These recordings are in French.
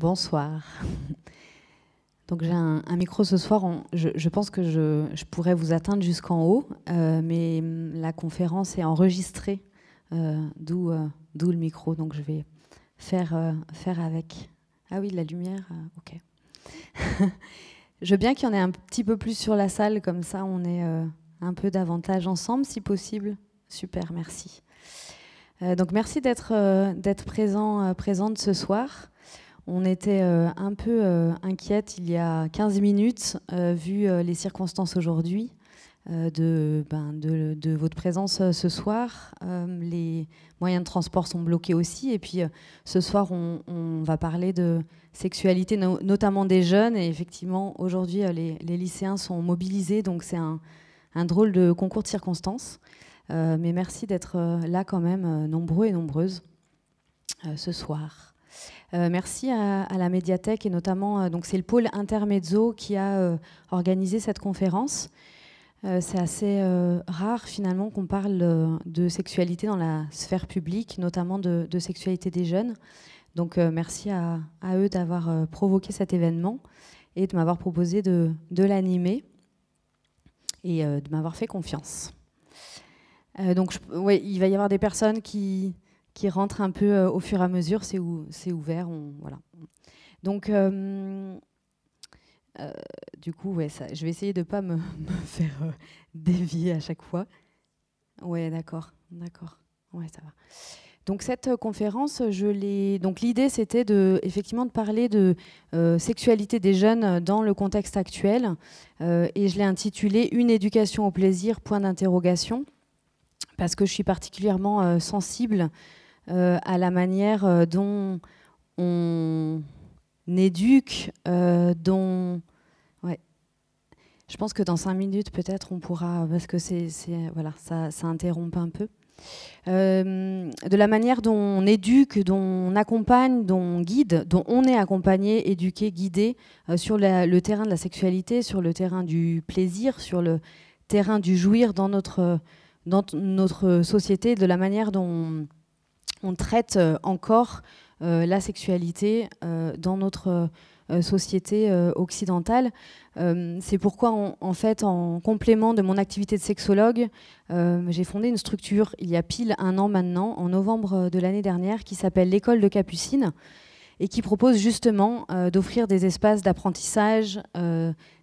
Bonsoir. Donc j'ai un, micro ce soir. je, pense que je, pourrais vous atteindre jusqu'en haut, euh, mais mm, la conférence est enregistrée, euh, euh, d'où le micro. Donc je vais faire, faire avec. Ah oui, la lumière, ok. je veux bien qu'il y en ait un petit peu plus sur la salle, comme ça on est un peu davantage ensemble si possible. Super, merci. donc merci d'être présent, présente ce soir. On était euh, un peu euh, inquiète il y a 15 minutes, euh, vu les circonstances aujourd'hui, ben, de, votre présence ce soir. les moyens de transport sont bloqués aussi. Et puis ce soir, on, va parler de sexualité, notamment des jeunes. Et effectivement, aujourd'hui, les, lycéens sont mobilisés. Donc c'est un, drôle de concours de circonstances. mais merci d'être là quand même, nombreux et nombreuses, ce soir. Euh, merci à, la médiathèque et notamment, euh, donc c'est le pôle Intermezzo qui a euh, organisé cette conférence. c'est assez rare finalement qu'on parle de sexualité dans la sphère publique, notamment de, sexualité des jeunes. Donc merci à, eux d'avoir provoqué cet événement et de m'avoir proposé de, l'animer et de m'avoir fait confiance. donc, il va y avoir des personnes qui, qui rentre un peu euh, au fur et à mesure. C'est c'est ouvert. On, voilà. Donc, euh, euh, du coup, ouais, je vais essayer de ne pas me, faire dévier à chaque fois. Ouais, d'accord, d'accord. Ouais, ça va. Donc cette conférence, je l'ai. Donc l'idée, c'était de effectivement de parler de sexualité des jeunes dans le contexte actuel, et je l'ai intitulée Une éducation au plaisir Point d'interrogation, parce que je suis particulièrement sensible euh, à la manière euh, dont on éduque, euh, dont... Je pense que dans cinq minutes, peut-être, on pourra... Parce que c'est, voilà, ça, ça interrompt un peu. de la manière dont on éduque, dont on accompagne, dont on guide, dont on est accompagné, éduqué, guidé sur le terrain de la sexualité, sur le terrain du plaisir, sur le terrain du jouir dans notre, dans notre société, de la manière dont on traite euh, encore euh, la sexualité euh, dans notre société occidentale. c'est pourquoi, en fait, en complément de mon activité de sexologue, j'ai fondé une structure il y a pile un an maintenant, en novembre de l'année dernière, qui s'appelle l'école de Capucine et qui propose justement d'offrir des espaces d'apprentissage,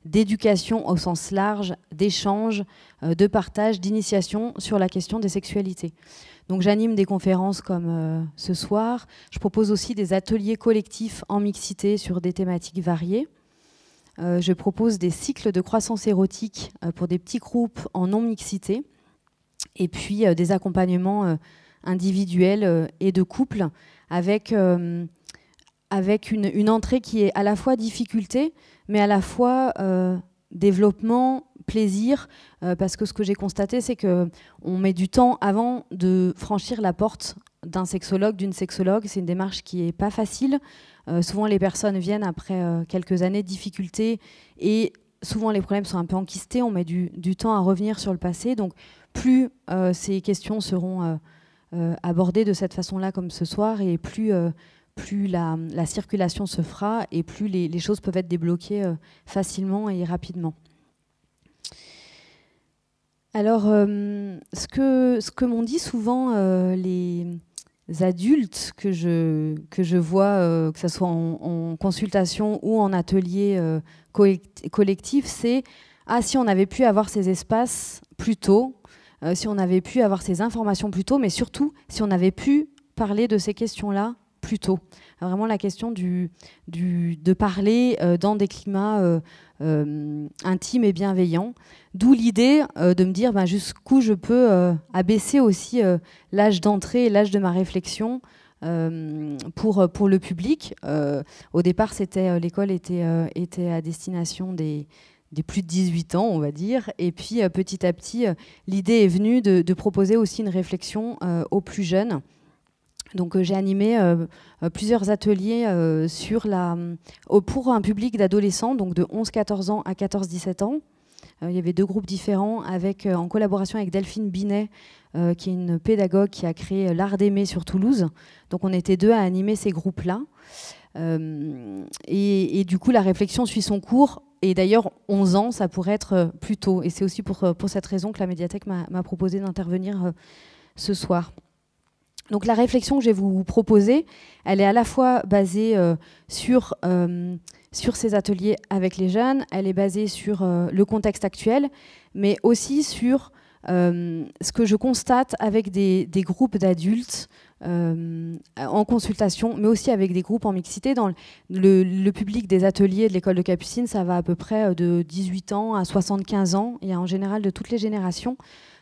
d'éducation au sens large, d'échange, de partage, d'initiation sur la question des sexualités. Donc j'anime des conférences comme euh, ce soir. Je propose aussi des ateliers collectifs en mixité sur des thématiques variées. Euh, je propose des cycles de croissance érotique euh, pour des petits groupes en non-mixité. Et puis des accompagnements individuels et de couple avec, avec une, une, entrée qui est à la fois difficulté, mais à la fois développement, plaisir, euh, parce que ce que j'ai constaté, c'est que on met du temps avant de franchir la porte d'un sexologue, d'une sexologue. C'est une démarche qui n'est pas facile. Euh, souvent, les personnes viennent après euh, quelques années de difficultés et souvent les problèmes sont un peu enquistés. On met du, du temps à revenir sur le passé. Donc, plus ces questions seront abordées de cette façon-là, comme ce soir, et plus plus la, la, circulation se fera et plus les, les choses peuvent être débloquées facilement et rapidement. Alors, euh, ce que, ce que m'ont dit souvent euh, les adultes que je, vois, euh, que ce soit en, en, consultation ou en atelier collectif, c'est Ah, si on avait pu avoir ces espaces plus tôt, si on avait pu avoir ces informations plus tôt, mais surtout si on avait pu parler de ces questions-là Plutôt, Vraiment la question du, de parler euh, dans des climats euh, euh, intimes et bienveillants. D'où l'idée de me dire bah, jusqu'où je peux abaisser aussi l'âge d'entrée et l'âge de ma réflexion pour, pour le public. au départ, c'était l'école était, était à destination des, plus de 18 ans, on va dire. Et puis, petit à petit, l'idée est venue de, proposer aussi une réflexion aux plus jeunes. Donc euh, j'ai animé euh, euh, plusieurs ateliers sur la, pour un public d'adolescents, donc de 11-14 ans à 14-17 ans. Il y avait deux groupes différents avec, en collaboration avec Delphine Binet, qui est une pédagogue qui a créé l'art d'aimer sur Toulouse. Donc on était deux à animer ces groupes-là. et, du coup, la réflexion suit son cours. Et d'ailleurs, 11 ans, ça pourrait être plus tôt. Et c'est aussi pour, cette raison que la médiathèque m'a proposé d'intervenir ce soir. Donc la réflexion que je vais vous proposer, elle est à la fois basée euh, sur, euh, sur ces ateliers avec les jeunes, elle est basée sur euh, le contexte actuel, mais aussi sur ce que je constate avec des, des groupes d'adultes en consultation, mais aussi avec des groupes en mixité. Dans le, public des ateliers de l'école de Capucine, ça va à peu près de 18 ans à 75 ans, et en général de toutes les générations.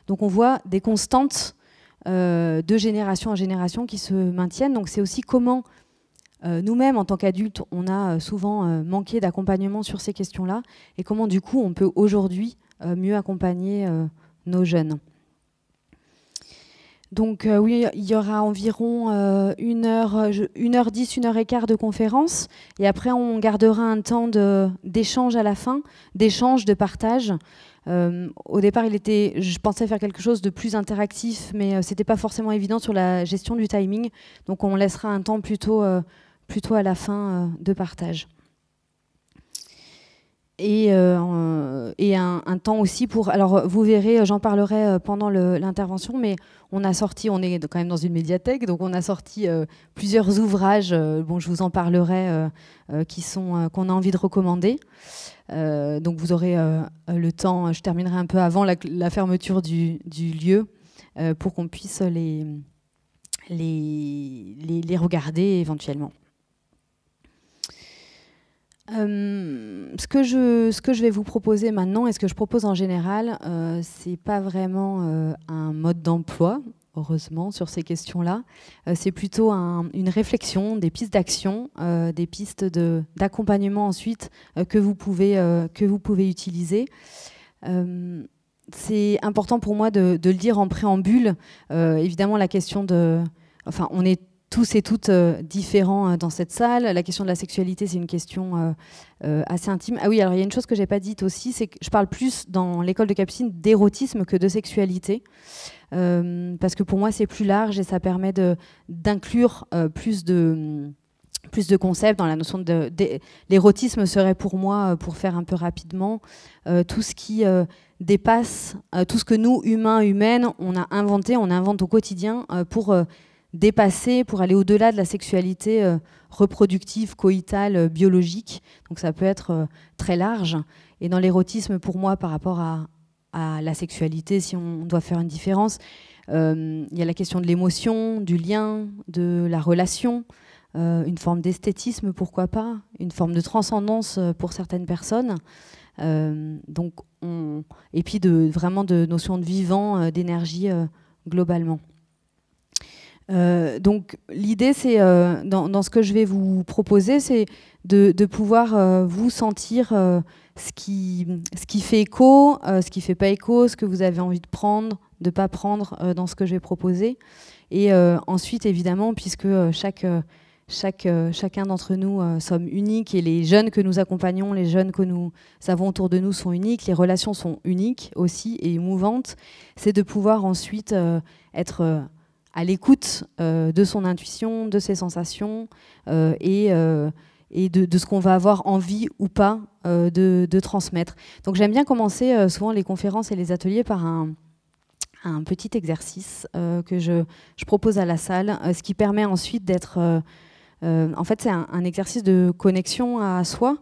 Donc on voit des constantes euh, de génération en génération qui se maintiennent. Donc c'est aussi comment euh, nous-mêmes, en tant qu'adultes, on a euh, souvent manqué d'accompagnement sur ces questions-là et comment du coup on peut aujourd'hui mieux accompagner nos jeunes. Donc oui, il y aura environ 1 heure, 1h10, 1h15 de conférence. Et après, on gardera un temps d'échange à la fin, d'échange, de partage, euh, au départ, il était, je pensais faire quelque chose de plus interactif, mais euh, c'était pas forcément évident sur la gestion du timing. Donc, on laissera un temps plutôt, euh, plutôt à la fin de partage et, euh, euh, et un, temps aussi pour. Alors, vous verrez, j'en parlerai euh, pendant l'intervention, mais on a sorti, on est quand même dans une médiathèque, donc on a sorti plusieurs ouvrages, bon, je vous en parlerai, qui sont qu'on a envie de recommander. donc, vous aurez le temps, je terminerai un peu avant la, fermeture du, lieu, pour qu'on puisse les, les regarder éventuellement. Euh, ce, que je, ce que je vais vous proposer maintenant et ce que je propose en général, euh, c'est pas vraiment euh, un mode d'emploi, heureusement, sur ces questions-là. Euh, c'est plutôt une réflexion, des pistes d'action, des pistes d'accompagnement ensuite que, vous pouvez, que vous pouvez utiliser c'est important pour moi de, le dire en préambule. évidemment, la question de. Enfin, on est tous et toutes euh, différents euh, dans cette salle. La question de la sexualité, c'est une question euh, assez intime. Ah oui, alors il y a une chose que j'ai pas dite aussi, c'est que je parle plus dans l'école de Capucine d'érotisme que de sexualité. parce que pour moi, c'est plus large et ça permet d'inclure plus de mm, plus de concepts dans la notion de, l'érotisme serait pour moi, pour faire un peu rapidement, tout ce qui dépasse tout ce que nous humains humaines on a inventé, on invente au quotidien pour dépasser, pour aller au-delà de la sexualité euh, reproductive, coïtale, euh, biologique. Donc ça peut être euh, très large. Et dans l'érotisme, pour moi, par rapport à, la sexualité, si on doit faire une différence, il y a la question de l'émotion, du lien, de la relation, une forme d'esthétisme, pourquoi pas, une forme de transcendance pour certaines personnes. donc on... et puis de, vraiment de notions de vivant, d'énergie globalement. Euh, donc l'idée, c'est euh, dans, ce que je vais vous proposer, c'est de, pouvoir euh, vous sentir ce, qui, ce qui fait écho, ce qui fait pas écho, ce que vous avez envie de prendre, de pas prendre dans ce que je vais proposer Et ensuite, évidemment, puisque chaque, chaque, chacun d'entre nous sommes uniques et les jeunes que nous accompagnons, les jeunes que nous avons autour de nous sont uniques, les relations sont uniques aussi et émouvantes, c'est de pouvoir ensuite être à l'écoute euh, de son intuition, de ses sensations euh, et euh, de, ce qu'on va avoir envie ou pas de, transmettre. Donc j'aime bien commencer souvent les conférences et les ateliers par un, petit exercice que je, propose à la salle, ce qui permet ensuite d'être... en fait, c'est un, exercice de connexion à soi,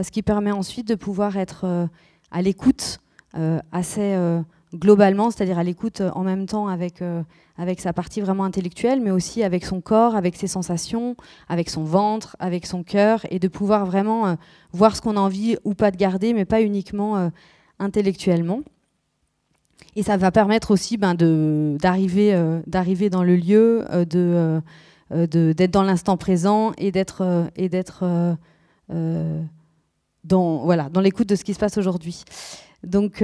ce qui permet ensuite de pouvoir être à l'écoute à globalement, c'est-à-dire à, l'écoute euh, en même temps avec, euh, avec sa partie vraiment intellectuelle, mais aussi avec son corps, avec ses sensations, avec son ventre, avec son cœur, et de pouvoir vraiment euh, voir ce qu'on a envie ou pas de garder, mais pas uniquement intellectuellement. Et ça va permettre aussi ben, d'arriver, d'arriver dans le lieu, de, d'être dans l'instant présent et d'être, et d'être dans, voilà, dans l'écoute de ce qui se passe aujourd'hui. Donc,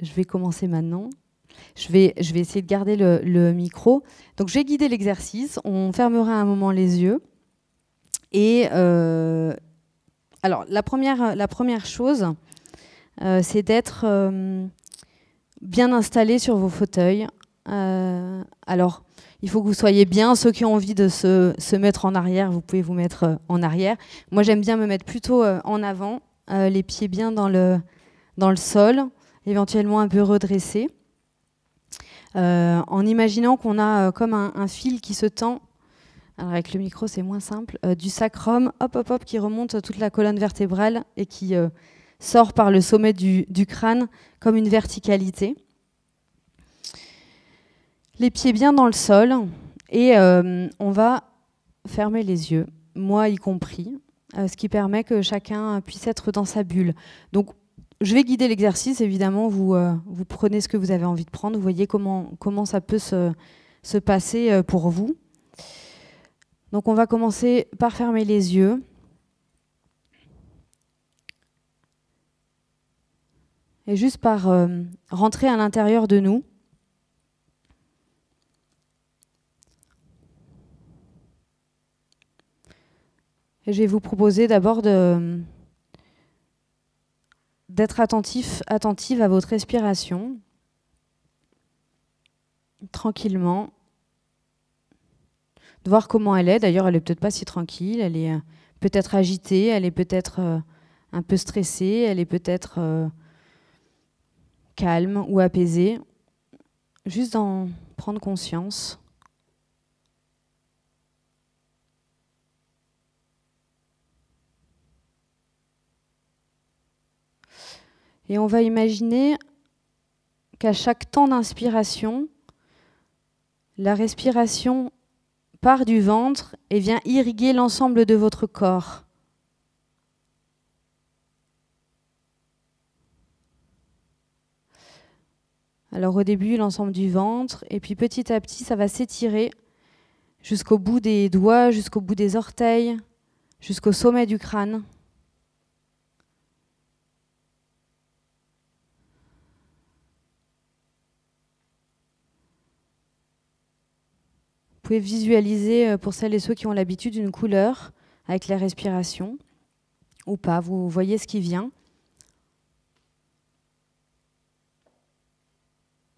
je vais commencer maintenant. Je vais, essayer de garder le, micro. Donc j'ai guidé l'exercice. On fermera un moment les yeux. Et euh, alors la première, chose, euh, c'est d'être euh, bien installé sur vos fauteuils. alors il faut que vous soyez bien. Ceux qui ont envie de se, mettre en arrière, vous pouvez vous mettre en arrière. Moi j'aime bien me mettre plutôt en avant, les pieds bien dans le sol éventuellement un peu redressé, euh, en imaginant qu'on a euh, comme un, fil qui se tend, alors avec le micro c'est moins simple, euh, du sacrum, hop hop hop, qui remonte toute la colonne vertébrale et qui sort par le sommet du, du, crâne comme une verticalité. Les pieds bien dans le sol et on va fermer les yeux, moi y compris, ce qui permet que chacun puisse être dans sa bulle. Donc je vais guider l'exercice, évidemment, euh, vous, prenez ce que vous avez envie de prendre, vous voyez comment, comment ça peut se, passer euh, pour vous. Donc on va commencer par fermer les yeux. Et juste par euh, rentrer à l'intérieur de nous. Et je vais vous proposer d'abord de d'être attentif, attentive à votre respiration, tranquillement, de voir comment elle est. D'ailleurs, elle est peut-être pas si tranquille, elle est euh, peut-être agitée, elle est peut-être euh, un peu stressée, elle est peut-être euh, calme ou apaisée. Juste d'en prendre conscience. Et on va imaginer qu'à chaque temps d'inspiration, la respiration part du ventre et vient irriguer l'ensemble de votre corps. Alors au début, l'ensemble du ventre, et puis petit à petit, ça va s'étirer jusqu'au bout des doigts, jusqu'au bout des orteils, jusqu'au sommet du crâne. pouvez visualiser euh, pour celles et ceux qui ont l'habitude une couleur avec la respiration ou pas. Vous voyez ce qui vient.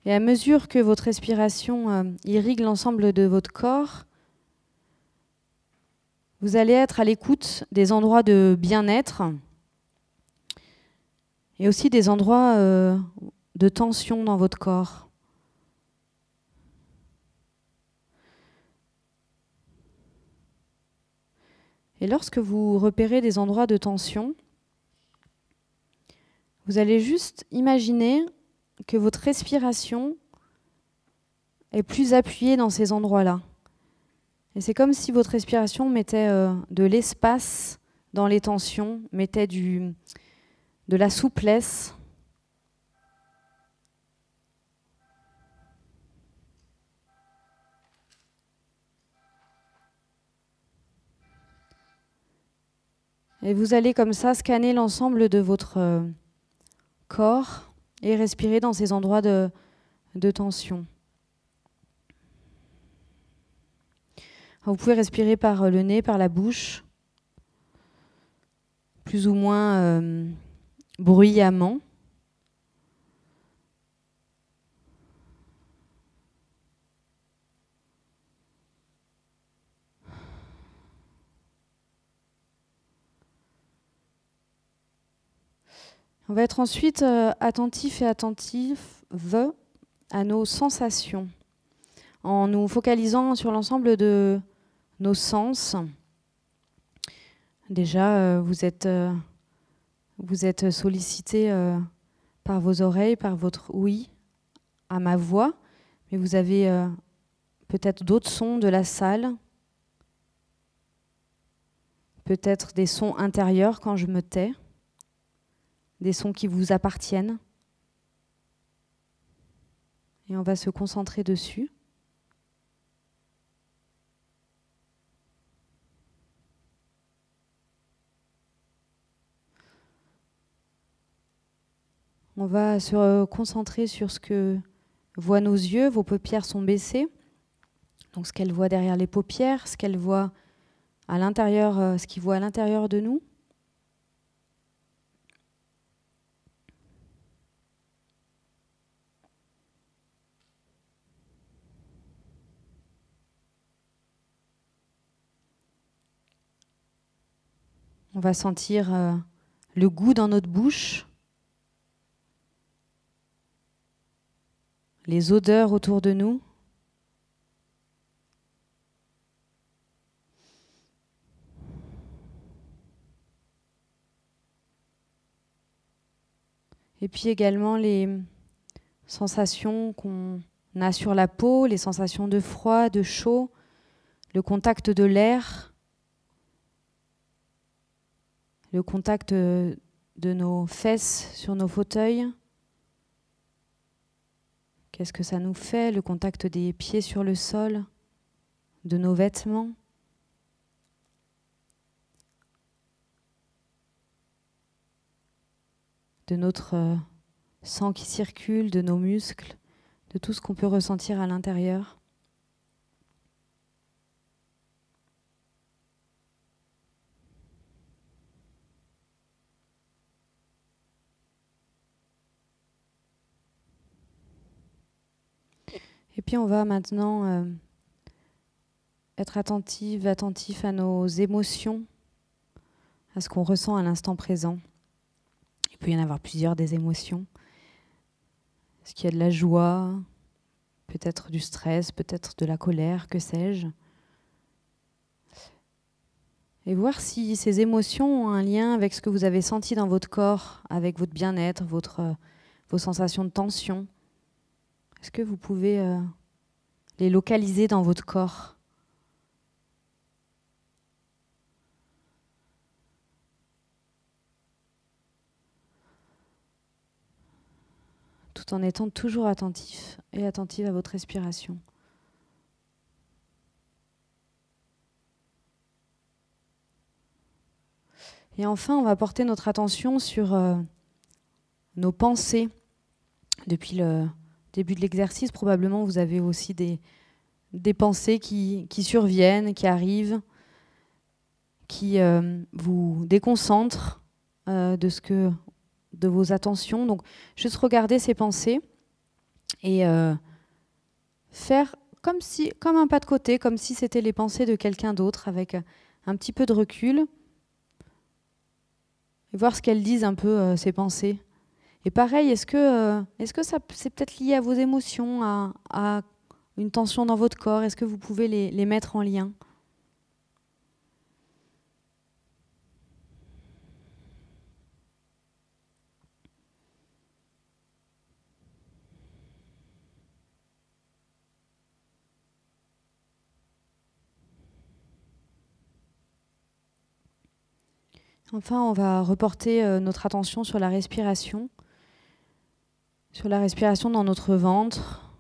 Et à mesure que votre respiration euh, irrigue l'ensemble de votre corps, vous allez être à l'écoute des endroits de bien-être et aussi des endroits euh, de tension dans votre corps. Et lorsque vous repérez des endroits de tension, vous allez juste imaginer que votre respiration est plus appuyée dans ces endroits-là. Et c'est comme si votre respiration mettait euh, de l'espace dans les tensions, mettait de la souplesse Et vous allez comme ça scanner l'ensemble de votre euh, corps et respirer dans ces endroits de, tension. vous pouvez respirer par euh, le nez, par la bouche, plus ou moins euh, bruyamment. On va être ensuite euh, attentif et attentif à nos sensations, en nous focalisant sur l'ensemble de nos sens. Déjà, euh, vous êtes, euh, vous êtes sollicité par vos oreilles, par votre oui, à ma voix, mais vous avez peut-être d'autres sons de la salle, peut-être des sons intérieurs quand je me tais des sons qui vous appartiennent. Et on va se concentrer dessus. On va se concentrer sur ce que voient nos yeux. Vos paupières sont baissées. Donc ce qu'elles voient derrière les paupières, ce qu'elles voient à l'intérieur, euh, ce qu'ils voient à l'intérieur de nous. On va sentir euh, le goût dans notre bouche, les odeurs autour de nous. Et puis également les sensations qu'on a sur la peau, les sensations de froid, de chaud, le contact de l'air le contact euh, de nos fesses sur nos fauteuils. Qu'est-ce que ça nous fait, le contact des pieds sur le sol, de nos vêtements de notre euh, sang qui circule, de nos muscles, de tout ce qu'on peut ressentir à l'intérieur. Et puis on va maintenant euh, être attentive, attentif à nos émotions, à ce qu'on ressent à l'instant présent. Il peut y en avoir plusieurs des émotions. Est-ce qu'il y a de la joie, peut-être du stress, peut-être de la colère, que sais-je et voir si ces émotions ont un lien avec ce que vous avez senti dans votre corps, avec votre bien-être, votre, euh, vos sensations de tension, est-ce que vous pouvez euh, les localiser dans votre corps tout en étant toujours attentif et attentive à votre respiration. Et enfin, on va porter notre attention sur euh, nos pensées depuis le, début de l'exercice, probablement vous avez aussi des, pensées qui, surviennent, qui arrivent, qui euh, vous déconcentrent euh, de, ce que, de vos attentions. Donc, juste regarder ces pensées et euh, faire comme, si, comme un pas de côté, comme si c'était les pensées de quelqu'un d'autre, avec un petit peu de recul, et voir ce qu'elles disent un peu, ces pensées. Et pareil, est-ce que, euh, que ça, c'est peut-être lié à vos émotions, à, une tension dans votre corps Est-ce que vous pouvez les mettre en lien Enfin, on va reporter euh, notre attention sur la respiration sur la respiration dans notre ventre.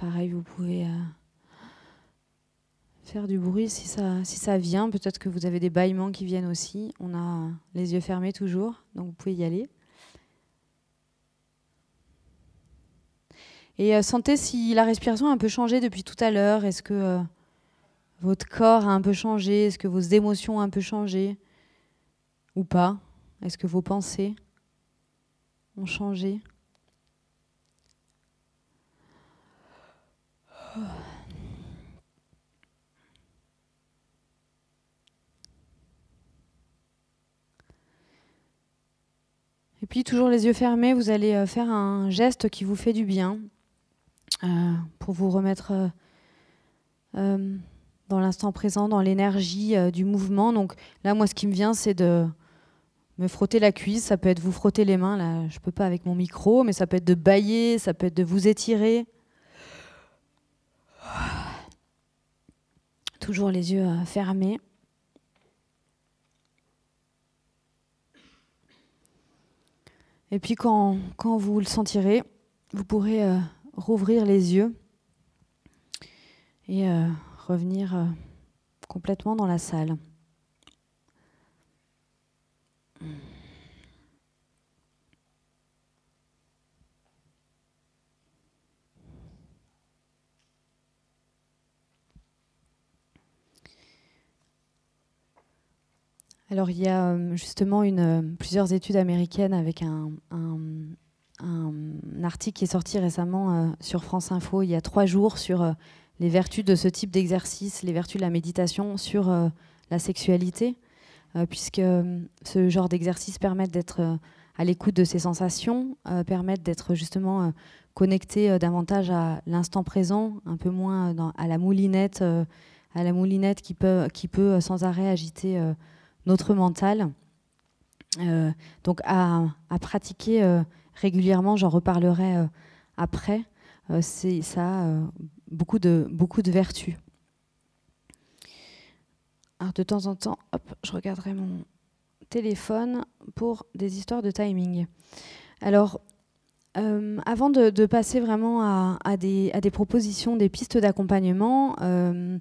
Pareil, vous pouvez euh, faire du bruit si ça, si ça vient. Peut-être que vous avez des bâillements qui viennent aussi. On a les yeux fermés toujours, donc vous pouvez y aller. Et euh, sentez si la respiration a un peu changé depuis tout à l'heure. Est-ce que euh, votre corps a un peu changé Est-ce que vos émotions ont un peu changé Ou pas est-ce que vos pensées ont changé Et puis, toujours les yeux fermés, vous allez euh, faire un geste qui vous fait du bien euh, pour vous remettre euh, dans l'instant présent, dans l'énergie du mouvement. Donc là, moi, ce qui me vient, c'est de me frotter la cuisse, ça peut être vous frotter les mains, là je peux pas avec mon micro, mais ça peut être de bailler, ça peut être de vous étirer. Toujours les yeux euh, fermés. Et puis quand, quand vous le sentirez, vous pourrez euh, rouvrir les yeux et euh, revenir complètement dans la salle. Mm. Alors il y a euh, justement euh, plusieurs études américaines avec un, article qui est sorti récemment euh, sur France Info il y a trois jours sur les vertus de ce type d'exercice, les vertus de la méditation sur la sexualité. Euh, puisque euh, ce genre d'exercice permet d'être euh, à l'écoute de ses sensations, permet d'être justement connecté davantage à l'instant présent, un peu moins à la moulinette, à la moulinette qui peut, sans arrêt agiter notre mental. donc à, pratiquer régulièrement, j'en reparlerai après, c'est, ça a beaucoup de vertus. Alors de temps en temps, hop, je regarderai mon téléphone pour des histoires de timing. Alors, euh, avant de, passer vraiment à, des, propositions, des pistes d'accompagnement, euh,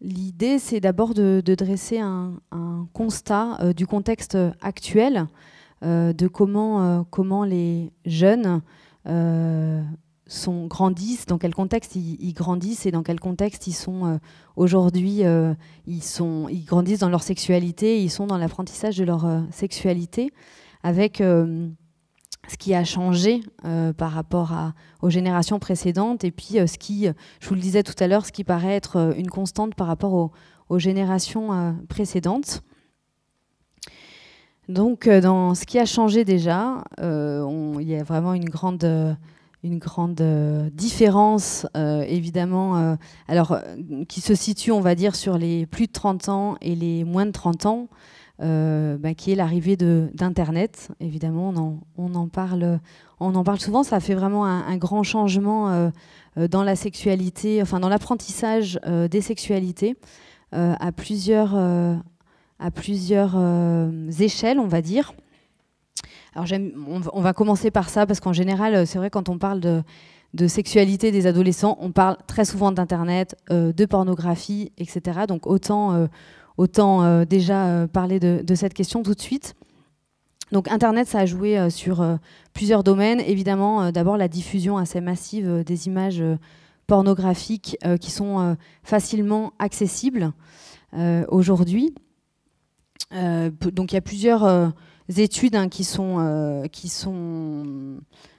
l'idée c'est d'abord de, dresser un, constat euh, du contexte actuel, de comment, comment les jeunes sont, grandissent, dans quel contexte ils, grandissent et dans quel contexte ils sont euh, aujourd'hui, euh, ils, sont, ils grandissent dans leur sexualité, ils sont dans l'apprentissage de leur euh, sexualité, avec ce qui a changé par rapport à, aux générations précédentes, et puis ce qui, je vous le disais tout à l'heure, ce qui paraît être une constante par rapport aux, aux générations précédentes. Donc dans ce qui a changé déjà, il y a vraiment une grande une grande euh, différence, euh, évidemment, euh, alors, qui se situe, on va dire, sur les plus de 30 ans et les moins de 30 ans, bah, qui est l'arrivée d'Internet. Évidemment, on en, parle, on en parle souvent. Ça fait vraiment un, un grand changement dans la sexualité, enfin, dans l'apprentissage des sexualités à plusieurs, à plusieurs échelles, on va dire. Alors on, va commencer par ça parce qu'en général, euh, c'est vrai quand on parle de, sexualité des adolescents, on parle très souvent d'internet, euh, de pornographie, etc. Donc autant, euh, autant déjà parler de, cette question tout de suite. Donc Internet, ça a joué sur plusieurs domaines. Évidemment, d'abord la diffusion assez massive des images pornographiques qui sont facilement accessibles aujourd'hui. donc il y a plusieurs études hein, euh, qui sont,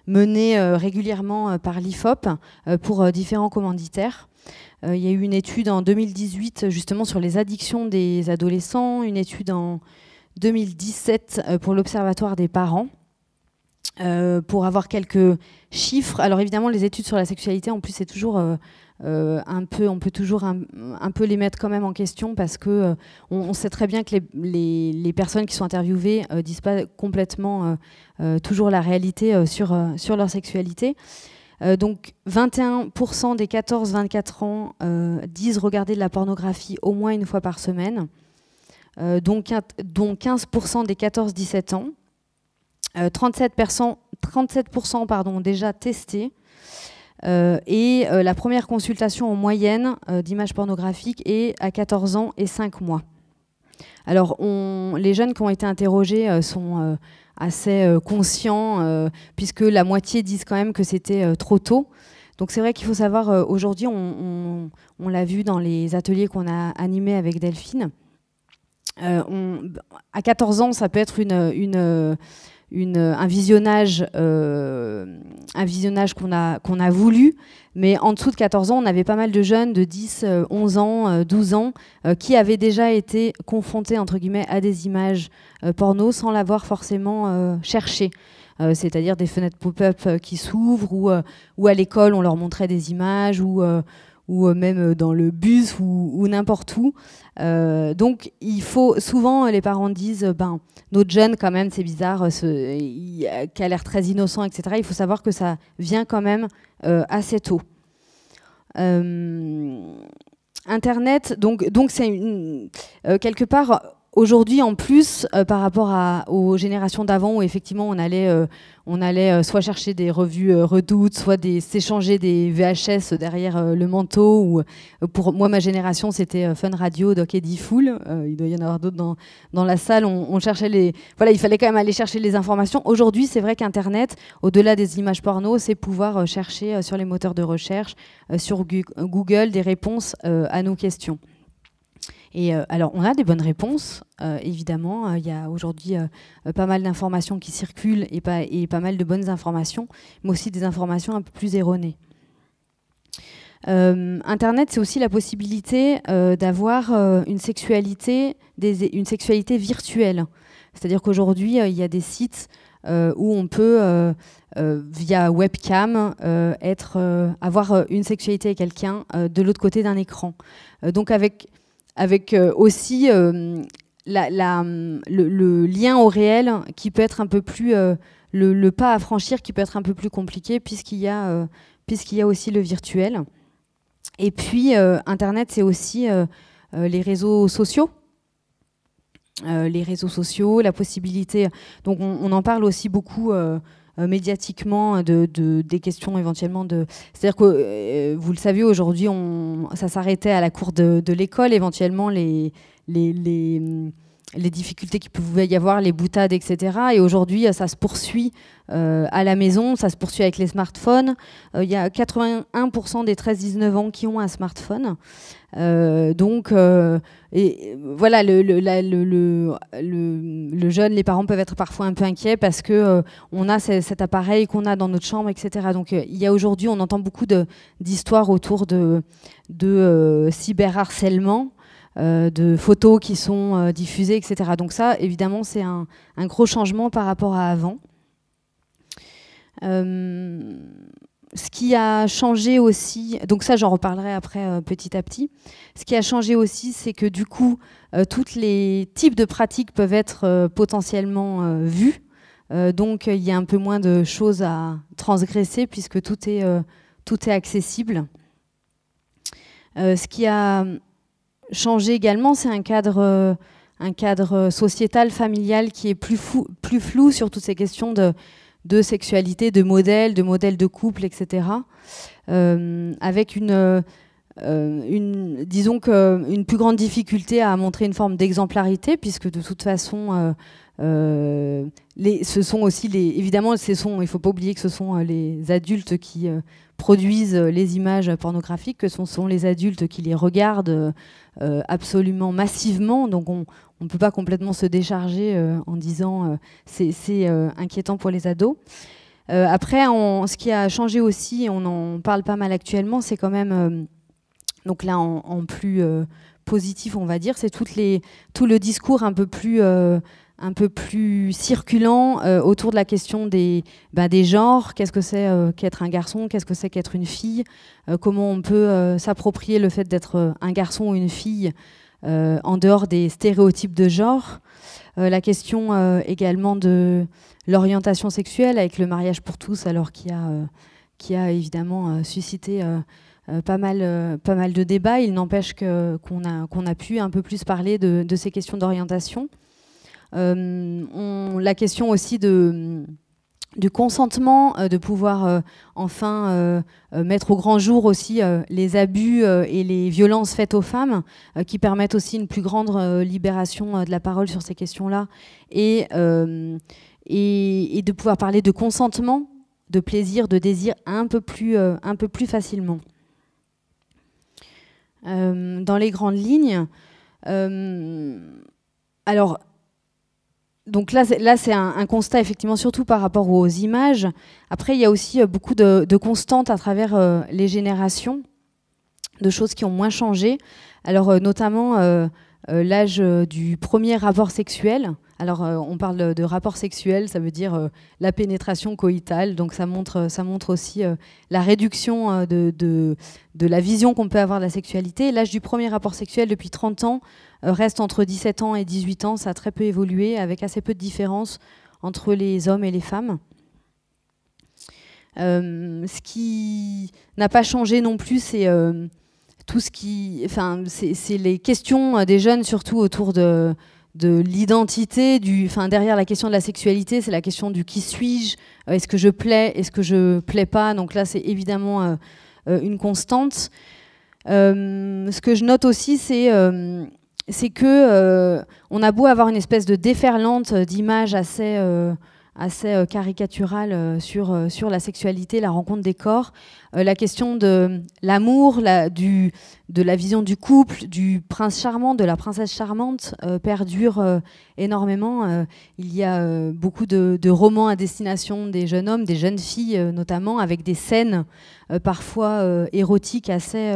menées euh, régulièrement euh, par l'IFOP pour différents commanditaires. Il y a eu une étude en 2018 justement sur les addictions des adolescents, une étude en 2017 pour l'Observatoire des parents. Euh, pour avoir quelques chiffres. Alors évidemment, les études sur la sexualité, en plus, c'est toujours euh, euh, un peu, on peut toujours un, peu les mettre quand même en question parce que on, sait très bien que les, personnes qui sont interviewées ne disent pas complètement toujours la réalité sur, sur leur sexualité. donc 21% des 14-24 ans disent regarder de la pornographie au moins une fois par semaine, donc dont 15% des 14-17 ans. 37%, euh, 37% pardon, déjà testé. Euh, et euh, la première consultation en moyenne d'images pornographiques est à 14 ans et 5 mois. Alors, les jeunes qui ont été interrogés sont assez conscients, puisque la moitié disent quand même que c'était trop tôt. Donc c'est vrai qu'il faut savoir, aujourd'hui, on, l'a vu dans les ateliers qu'on a animés avec Delphine, à 14 ans, ça peut être une, un visionnage, euh, visionnage qu'on a, qu'on a voulu. Mais en dessous de 14 ans, on avait pas mal de jeunes de 10, 11 euh, ans, 12 euh, ans, qui avaient déjà été confrontés, entre guillemets, à des images porno sans l'avoir forcément cherché. c'est-à-dire des fenêtres pop-up qui s'ouvrent, ou, ou à l'école on leur montrait des images, ou, ou euh, même euh, dans le bus ou, n'importe où. Euh, donc il faut souvent les parents disent ben notre jeune quand même c'est bizarre, ce, qui a l'air très innocent etc. Il faut savoir que ça vient quand même assez tôt. Internet, donc donc c'est quelque part Aujourd'hui, en plus, euh, par rapport aux générations d'avant, où effectivement on allait, euh, euh, soit chercher des revues Redoute, soit s'échanger des VHS derrière le manteau. Ou pour moi, ma génération, c'était Fun Radio, Doc Eddy, Fool. il doit y en avoir d'autres dans, dans, la salle. On, cherchait les, voilà, il fallait quand même aller chercher les informations. Aujourd'hui, c'est vrai qu'Internet, au-delà des images porno, c'est pouvoir chercher sur les moteurs de recherche, sur Google, des réponses à nos questions. Et euh, alors, on a des bonnes réponses, euh, évidemment. Euh, il y a aujourd'hui pas mal d'informations qui circulent et pas, mal de bonnes informations, mais aussi des informations un peu plus erronées. Internet, c'est aussi la possibilité d'avoir une, sexualité, une sexualité virtuelle. C'est-à-dire qu'aujourd'hui, il y a des sites où on peut, via webcam, être, avoir une sexualité avec quelqu'un de l'autre côté d'un écran. donc avec avec euh, aussi euh, le, lien au réel qui peut être un peu plus euh, le, pas à franchir qui peut être un peu plus compliqué puisqu'il y a puisqu'il y aussi le virtuel. Et puis Internet, c'est aussi les réseaux sociaux. les réseaux sociaux, la possibilité. Donc, on en parle aussi beaucoup euh, médiatiquement euh, de, des questions éventuellement de. C'est-à-dire que euh, vous le savez aujourd'hui, on... ça s'arrêtait à la cour de, l'école éventuellement les, les hum, les difficultés qu'il pouvait y avoir, les boutades, etc. Et aujourd'hui, euh, ça se poursuit euh, à la maison, ça se poursuit avec les smartphones. Euh, il y a 81% des 13-19 ans qui ont un smartphone. donc, et, voilà, le, le, le, jeune, les parents peuvent être parfois un peu inquiets parce que on a cet appareil qu'on a dans notre chambre, etc. Donc, il y a aujourd'hui, on entend beaucoup d'histoires autour de, de cyberharcèlement. Euh, de photos qui sont euh, diffusées, etc. Donc ça, évidemment, c'est un, gros changement par rapport à avant. Euh, ce qui a changé aussi, donc ça j'en reparlerai après petit à petit, ce qui a changé aussi c'est que du coup tous les types de pratiques peuvent être potentiellement vus. donc il y a un peu moins de choses à transgresser puisque tout est, accessible. ce qui a changer également, c'est un cadre, euh, un cadre euh, sociétal, familial qui est plus, fou, plus flou sur toutes ces questions de, de sexualité, de modèles, de modèles de couple, etc. Euh, avec une, une, disons que, une plus grande difficulté à montrer une forme d'exemplarité, puisque de toute façon, euh, les, ce sont aussi les, évidemment, ce sont, il faut pas oublier que ce sont les adultes qui produisent euh, les images pornographiques, que ce sont les adultes qui les regardent euh, absolument massivement. Donc on ne peut pas complètement se décharger euh, en disant c'est inquiétant pour les ados. après, ce qui a changé aussi, on en parle pas mal actuellement, c'est quand même, donc là en, en plus positif, on va dire, c'est tout le discours un peu plus un peu plus circulant euh, autour de la question des, bah, genres. Qu'est-ce que c'est euh, qu'être un garçon Qu'est-ce que c'est qu'être une fille euh, Comment on peut s'approprier le fait d'être un garçon ou une fille en dehors des stéréotypes de genre La question également de l'orientation sexuelle avec le mariage pour tous, alors qui a, qui a évidemment suscité... pas, mal, de débats. Il n'empêche qu'on a, pu un peu plus parler de ces questions d'orientation. Euh, la question aussi de du consentement, euh, de pouvoir euh, enfin mettre au grand jour aussi les abus et les violences faites aux femmes, qui permettent aussi une plus grande libération de la parole sur ces questions-là, et, et, de pouvoir parler de consentement, de plaisir, de désir un peu plus, un peu plus facilement. dans les grandes lignes, alors donc là, là c'est un, constat effectivement surtout par rapport aux images. Après, il y a aussi euh, beaucoup de, constantes à travers euh, les générations, de choses qui ont moins changé. Alors euh, notamment l'âge du premier rapport sexuel. Alors on parle de rapport sexuel, ça veut dire la pénétration coïtale. Donc ça montre, ça montre aussi la réduction de, de, de la vision qu'on peut avoir de la sexualité. L'âge du premier rapport sexuel depuis 30 ans euh, reste entre 17 ans et 18 ans. Ça a très peu évolué, avec assez peu de différence entre les hommes et les femmes. Euh, ce qui n'a pas changé non plus, c'est euh, tout ce qui, enfin, c'est les questions des jeunes surtout autour de, l'identité, du, enfin, derrière la question de la sexualité, c'est la question du qui suis-je, est-ce que je plais, est-ce que je plais pas. Donc là, c'est évidemment une constante. ce que je note aussi, c'est c'est que euh, on a beau avoir une espèce de déferlante d'images assez euh, assez euh, caricaturales sur, sur la sexualité, la rencontre des corps, la question de l'amour, la, du, de la vision du couple, du prince charmant, de la princesse charmante perdure énormément. il y a beaucoup de, romans à destination des jeunes hommes, des jeunes filles notamment, avec des scènes parfois érotiques assez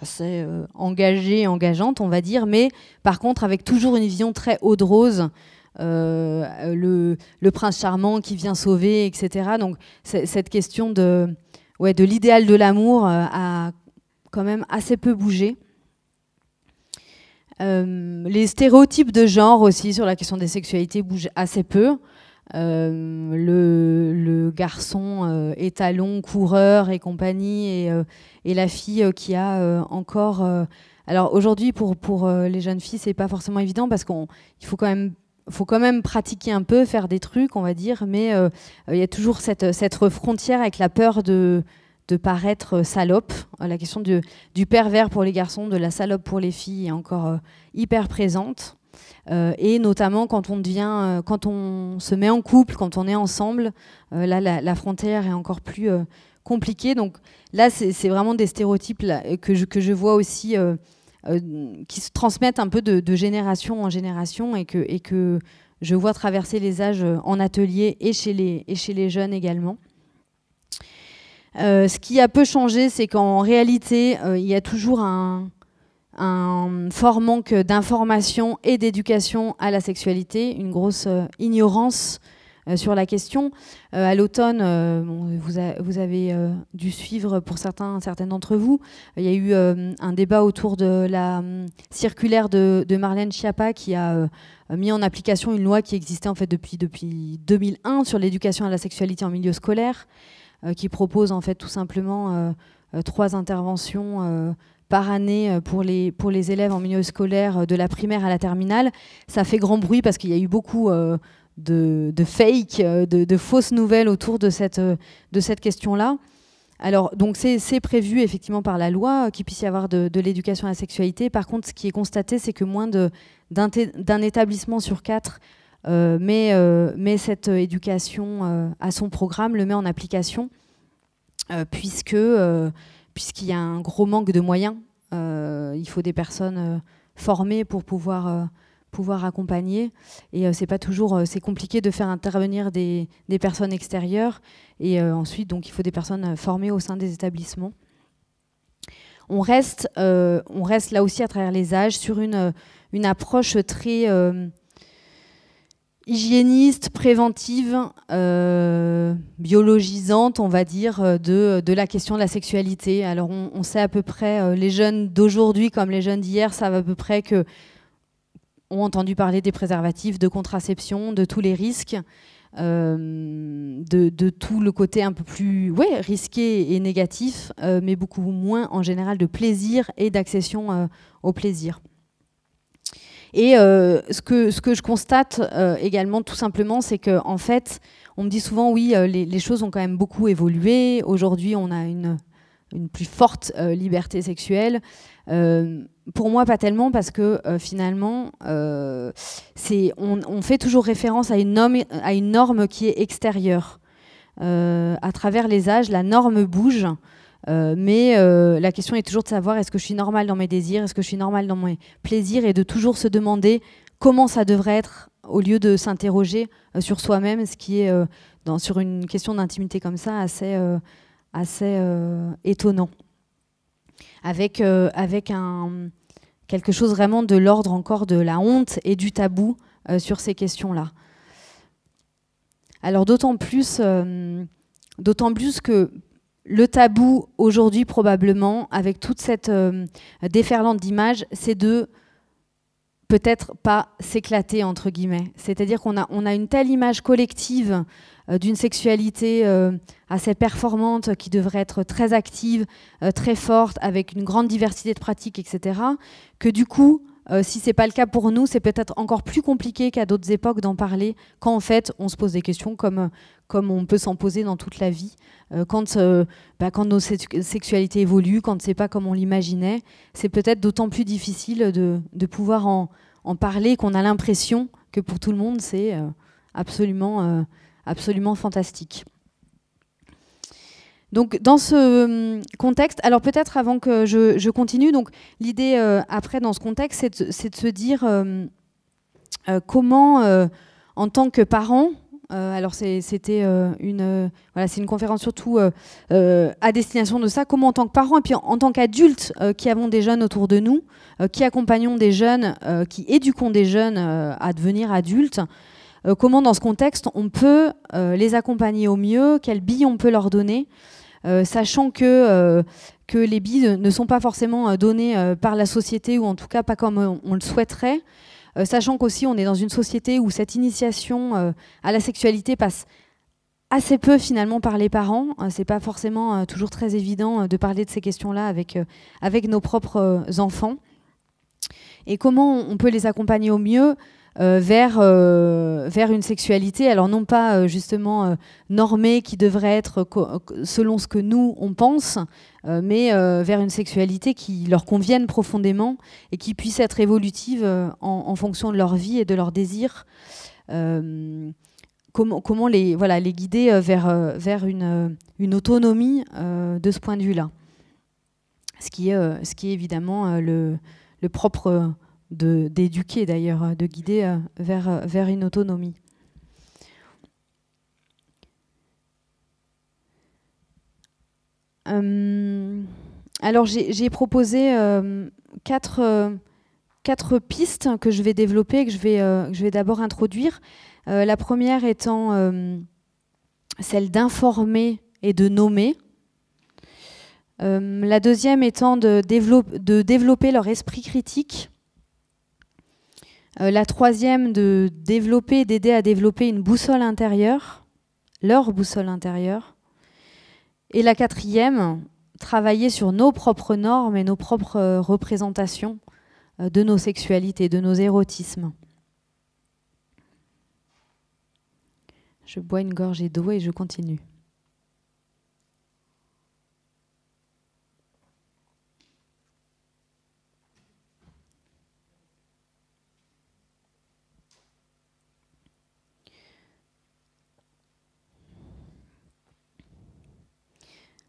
assez euh, engagée, engageante, on va dire, mais par contre avec toujours une vision très haut de rose. Euh, le, prince charmant qui vient sauver, etc. Donc cette question de, de l'idéal de l'amour euh, a quand même assez peu bougé. les stéréotypes de genre aussi sur la question des sexualités bougent assez peu. Euh, le, garçon euh, étalon, coureur et compagnie, et, euh, la fille qui a encore... alors aujourd'hui, pour, les jeunes filles, c'est pas forcément évident parce qu'il faut quand même faut quand même pratiquer un peu, faire des trucs, on va dire, mais il y a toujours cette, frontière avec la peur de, paraître salope. La question du, pervers pour les garçons, de la salope pour les filles est encore hyper présente. Euh, et notamment quand on devient, euh, quand on se met en couple, quand on est ensemble, euh, là la, frontière est encore plus compliquée. Donc là, c'est vraiment des stéréotypes que, je, que je vois aussi. qui se transmettent un peu de, génération en génération et que, et que je vois traverser les âges en atelier et chez les, et chez les jeunes également. ce qui a peu changé, c'est qu'en réalité, il y a toujours un, un fort manque d'information et d'éducation à la sexualité, une grosse euh, ignorance euh, sur la question. Euh, à l'automne, vous, avez dû suivre pour certains, certaines d'entre vous, il y a eu un débat autour de la circulaire de, Marlène Schiappa qui a mis en application une loi qui existait en fait depuis, depuis 2001 sur l'éducation à la sexualité en milieu scolaire, qui propose en fait tout simplement trois interventions par année euh, pour les, pour les élèves en milieu scolaire euh, de la primaire à la terminale. Ça fait grand bruit parce qu'il y a eu beaucoup euh, de, de, fake, de, fausses nouvelles autour de cette, de cette question-là. Alors, donc c'est prévu effectivement par la loi qu'il puisse y avoir de, l'éducation à la sexualité. Par contre, ce qui est constaté, c'est que moins d'un établissement sur quatre met, cette éducation à son programme, le met en application, puisque puisqu'il y a un gros manque de moyens. Euh, il faut des personnes euh, formées pour pouvoir euh, pouvoir accompagner. Et c'est pas toujours, c'est compliqué de faire intervenir des, personnes extérieures. Et ensuite, donc, il faut des personnes formées au sein des établissements. On reste, on reste là aussi à travers les âges sur une, une approche très hygiéniste, préventive, euh, biologisante, on va dire, de, la question de la sexualité. Alors on, sait à peu près, euh, les jeunes d'aujourd'hui comme les jeunes d'hier savent à peu près que ont entendu parler des préservatifs, de contraception, de tous les risques, euh, de, tout le côté un peu plus risqué et négatif, mais beaucoup moins en général de plaisir et d'accession au plaisir. Et euh, ce, que, je constate euh, également, tout simplement, c'est qu'en en fait, on me dit souvent, oui, euh, les, choses ont quand même beaucoup évolué. Aujourd'hui, on a une, plus forte liberté sexuelle. pour moi, pas tellement, parce que finalement, on, fait toujours référence à une norme qui est extérieure. à travers les âges, la norme bouge. Euh, mais euh, la question est toujours de savoir est-ce que je suis normale dans mes désirs, est-ce que je suis normale dans mes plaisirs, et de toujours se demander comment ça devrait être au lieu de s'interroger euh, sur soi-même, ce qui est dans, sur une question d'intimité comme ça assez, assez étonnant. Avec, avec un, quelque chose vraiment de l'ordre encore de la honte et du tabou sur ces questions-là. Alors d'autant plus, d'autant plus que le tabou aujourd'hui probablement, avec toute cette euh, déferlante d'images, c'est de peut-être pas s'éclater entre guillemets. C'est-à-dire qu'on a, on a une telle image collective euh, d'une sexualité euh, assez performante qui devrait être très active, très forte, avec une grande diversité de pratiques, etc., que du coup, euh, si c'est pas le cas pour nous, c'est peut-être encore plus compliqué qu'à d'autres époques d'en parler quand en fait on se pose des questions comme, comme on peut s'en poser dans toute la vie. Euh, quand, euh, bah, quand nos sexualités évoluent, quand c'est pas comme on l'imaginait, c'est peut-être d'autant plus difficile de, de pouvoir en, en parler qu'on a l'impression que pour tout le monde c'est absolument, absolument fantastique. Donc dans ce hum, contexte, alors peut-être avant que je, continue, donc l'idée euh, après dans ce contexte, c'est de, se dire hum, euh, comment, euh, en tant que parents, alors c'était une, voilà, c'est une conférence surtout à destination de ça, comment en tant que parents et puis en, tant qu'adultes qui avons des jeunes autour de nous, qui accompagnons des jeunes, qui éduquons des jeunes à devenir adultes, comment dans ce contexte on peut les accompagner au mieux, quel billes on peut leur donner. Euh, sachant euh, que les billes ne sont pas forcément euh, données par la société ou en tout cas pas comme on le souhaiterait. sachant qu'aussi on est dans une société où cette initiation à la sexualité passe assez peu finalement par les parents. c'est pas forcément toujours très évident de parler de ces questions-là avec nos propres enfants. Et comment on peut les accompagner au mieux euh, vers, euh, vers une sexualité, alors non pas euh, justement normée qui devrait être selon ce que nous on pense, mais vers une sexualité qui leur convienne profondément et qui puisse être évolutive en, fonction de leur vie et de leurs désirs. Comment, comment, les, voilà, les guider vers, vers une, autonomie de ce point de vue-là. Ce, qui est, ce qui est évidemment le, le propre d'éduquer d'ailleurs, euh, de guider euh, vers, euh, vers une autonomie. alors j'ai proposé quatre, pistes que je vais développer, que je vais, que je vais d'abord introduire. la première étant celle d'informer et de nommer. la deuxième étant de développer leur esprit critique euh, la troisième, de développer, d'aider à développer une boussole intérieure, leur boussole intérieure. Et la quatrième, travailler sur nos propres normes et nos propres euh, représentations euh, de nos sexualités, de nos érotismes. Je bois une gorgée d'eau et je continue.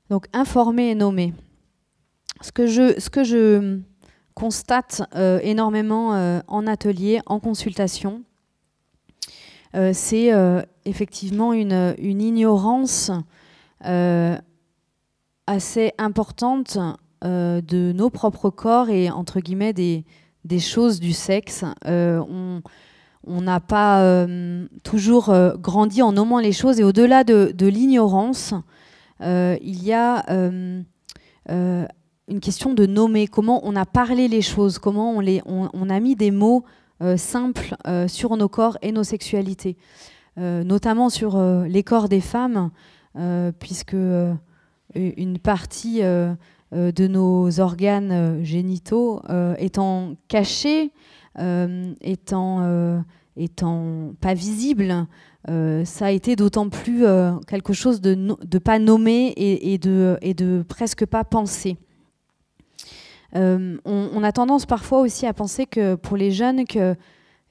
Donc informer et nommer. Ce que je, constate euh, énormément euh, en atelier, en consultation, euh, c'est effectivement une, ignorance assez importante de nos propres corps et entre guillemets des, choses du sexe. on n'a pas toujours grandi en nommant les choses et au-delà de l'ignorance, euh, il y a euh, euh, une question de nommer, comment on a parlé les choses, comment on, a mis des mots simples sur nos corps et nos sexualités, notamment sur les corps des femmes, puisque une partie de nos organes génitaux étant cachée, étant étant pas visible, euh, ça a été d'autant plus euh, quelque chose de, de pas nommé et, de, et, de, presque pas pensé. Euh, on, a tendance parfois aussi à penser que pour les jeunes, que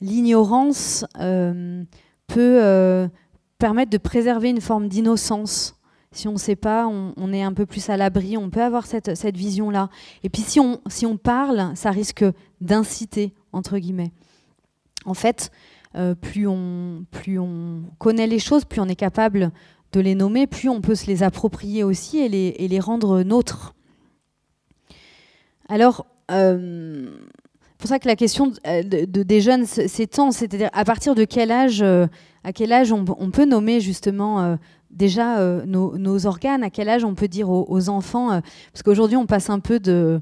l'ignorance peut permettre de préserver une forme d'innocence. Si on ne sait pas, on, on, est un peu plus à l'abri, on peut avoir cette, cette vision-là. Et puis si on, si on parle, ça risque d'inciter, entre guillemets. En fait, euh, plus, on, plus on connaît les choses, plus on est capable de les nommer, plus on peut se les approprier aussi et les, rendre nôtres. Alors, c'est euh, pour ça que la question de, euh, des jeunes s'étend, c'est-à-dire à partir de quel âge, à quel âge on, peut nommer justement déjà nos, organes, à quel âge on peut dire aux enfants, parce qu'aujourd'hui on passe un peu de,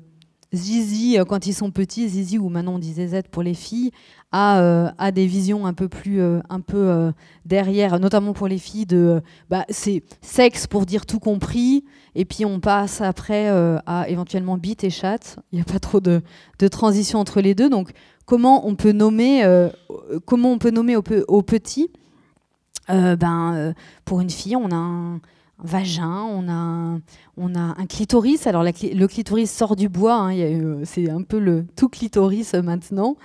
Zizi, euh, quand ils sont petits, Zizi ou maintenant on disait Z pour les filles, a, euh, a des visions un peu plus, euh, un peu derrière, notamment pour les filles, de bah, c'est sexe pour dire tout compris, et puis on passe après à éventuellement bite et chatte. Il n'y a pas trop de, de, transition entre les deux. Donc comment on peut nommer, comment on peut nommer aux, petits ben, Pour une fille, on a un vagin, on a, un, on a un clitoris. Alors, le clitoris sort du bois. Hein. c'est un peu le tout clitoris euh, maintenant.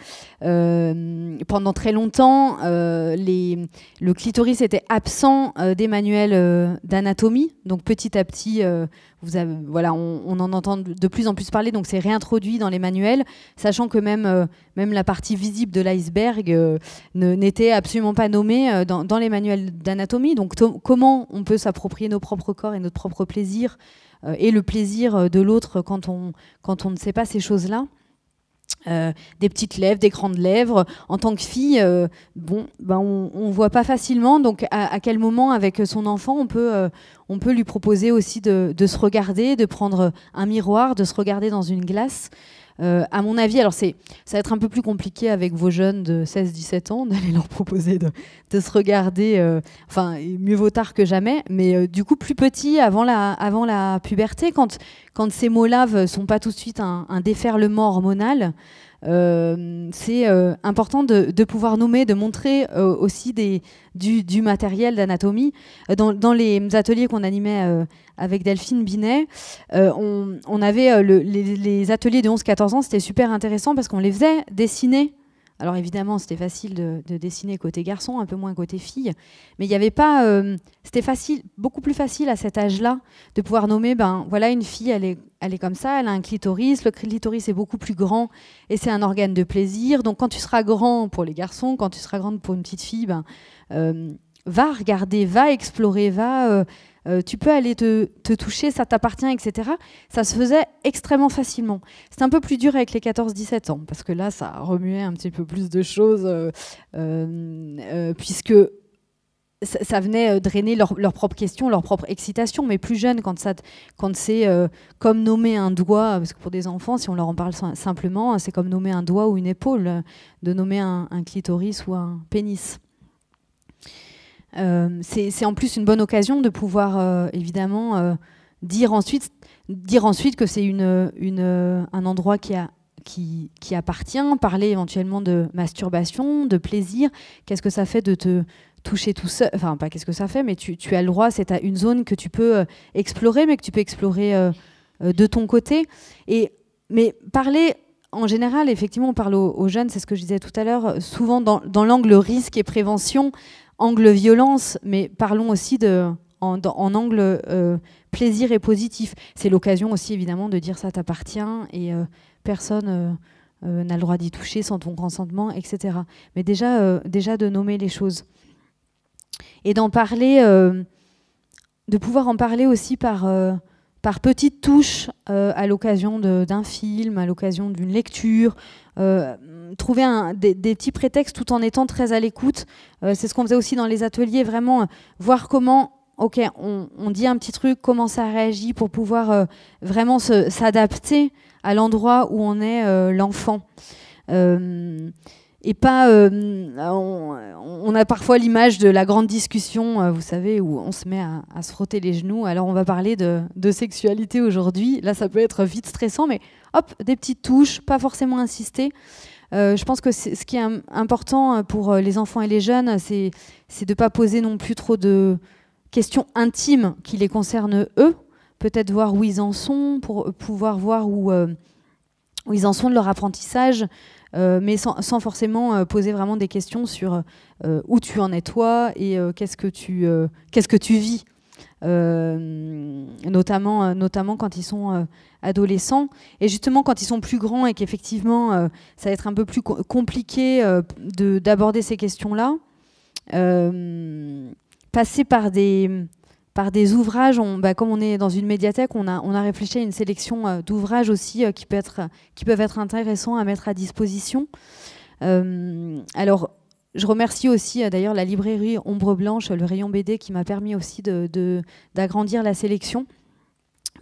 Euh, pendant très longtemps, euh, le clitoris était absent des manuels d'anatomie. Donc, petit à petit, voilà, on, en entend de plus en plus parler. Donc, c'est réintroduit dans les manuels, sachant que même, la partie visible de l'iceberg n'était absolument pas nommée dans, dans les manuels d'anatomie. Donc, comment on peut s'approprier nos propres corps et notre propre plaisir euh, et le plaisir euh, de l'autre quand on, ne sait pas ces choses-là. Euh, des petites lèvres, des grandes lèvres. En tant que fille, ben, on, ne voit pas facilement. Donc, à, quel moment, avec son enfant, on peut, lui proposer aussi de, se regarder, de prendre un miroir, de se regarder dans une glace euh, à mon avis, alors c'est, ça va être un peu plus compliqué avec vos jeunes de 16-17 ans d'aller leur proposer de, se regarder. Euh, enfin, mieux vaut tard que jamais, mais euh, du coup plus petit, avant la, puberté, quand, ces mots-là sont pas tout de suite un, déferlement hormonal. c'est important de, pouvoir nommer, de montrer aussi du, matériel d'anatomie. Dans, dans, les ateliers qu'on animait avec Delphine Binet, euh, on, avait euh, les, ateliers de 11-14 ans, c'était super intéressant parce qu'on les faisait dessiner. Alors évidemment, c'était facile de, dessiner côté garçon, un peu moins côté fille, mais il n'y avait pas. Euh, c'était facile, beaucoup plus facile à cet âge-là de pouvoir nommer. Ben voilà, une fille, elle est, elle est comme ça, elle a un clitoris. Le clitoris est beaucoup plus grand et c'est un organe de plaisir. Donc quand tu seras grand pour les garçons, quand tu seras grande pour une petite fille, ben va regarder, va explorer, va euh, tu peux aller te, toucher, ça t'appartient, etc. Ça se faisait extrêmement facilement. C'est un peu plus dur avec les 14-17 ans, parce que là, ça remuait un petit peu plus de choses, euh, euh, puisque ça, venait drainer leurs propres questions, leurs propres excitations. Mais plus jeune, quand, ça, quand c'est comme nommer un doigt, parce que pour des enfants, si on leur en parle simplement, c'est comme nommer un doigt ou une épaule, de nommer un, un clitoris ou un pénis. Euh, c'est en plus une bonne occasion de pouvoir euh, évidemment euh, dire ensuite dire ensuite que c'est une, une, un endroit qui, a, qui, appartient, parler éventuellement de masturbation, de plaisir, qu'est-ce que ça fait de te toucher tout seul, enfin pas qu'est-ce que ça fait, mais tu, as le droit, c'est une zone que tu peux explorer, mais que tu peux explorer de ton côté. Et, mais parler, en général, effectivement, on parle aux, jeunes, c'est ce que je disais tout à l'heure, souvent dans, dans l'angle risque et prévention, angle violence, mais parlons aussi de, en, angle euh, plaisir et positif. C'est l'occasion aussi évidemment de dire ça t'appartient et euh, personne euh, n'a le droit d'y toucher sans ton consentement, etc. Mais déjà, déjà de nommer les choses et d'en parler, de pouvoir en parler aussi par par petites touches à l'occasion d'un film, à l'occasion d'une lecture trouver des, petits prétextes tout en étant très à l'écoute. Euh, c'est ce qu'on faisait aussi dans les ateliers, vraiment euh, voir comment, ok, on, dit un petit truc, comment ça réagit pour pouvoir euh, vraiment s'adapter à l'endroit où on est l'enfant et pas. on, a parfois l'image de la grande discussion, vous savez, où on se met à, se frotter les genoux. Alors on va parler de, de sexualité aujourd'hui. Là, ça peut être vite stressant, mais hop, des petites touches, pas forcément insister. Euh, je pense que ce qui est important euh, pour euh, les enfants et les jeunes, c'est de ne pas poser non plus trop de questions intimes qui les concernent eux. Peut-être voir où ils en sont, pour pouvoir voir où, ils en sont de leur apprentissage. mais sans, forcément poser vraiment des questions sur où tu en es toi et qu'est-ce que tu qu'est-ce que tu vis, notamment quand ils sont adolescents. Et justement, quand ils sont plus grands et qu'effectivement, euh, ça va être un peu plus compliqué euh, d'aborder ces questions-là, euh, passer par des, par des ouvrages, on, bah, comme on est dans une médiathèque, on a, on a réfléchi à une sélection d'ouvrages aussi qui, peut être, qui peuvent être intéressants à mettre à disposition. alors, je remercie aussi d'ailleurs la librairie Ombre Blanche, le rayon BD, qui m'a permis aussi de, d'agrandir la sélection.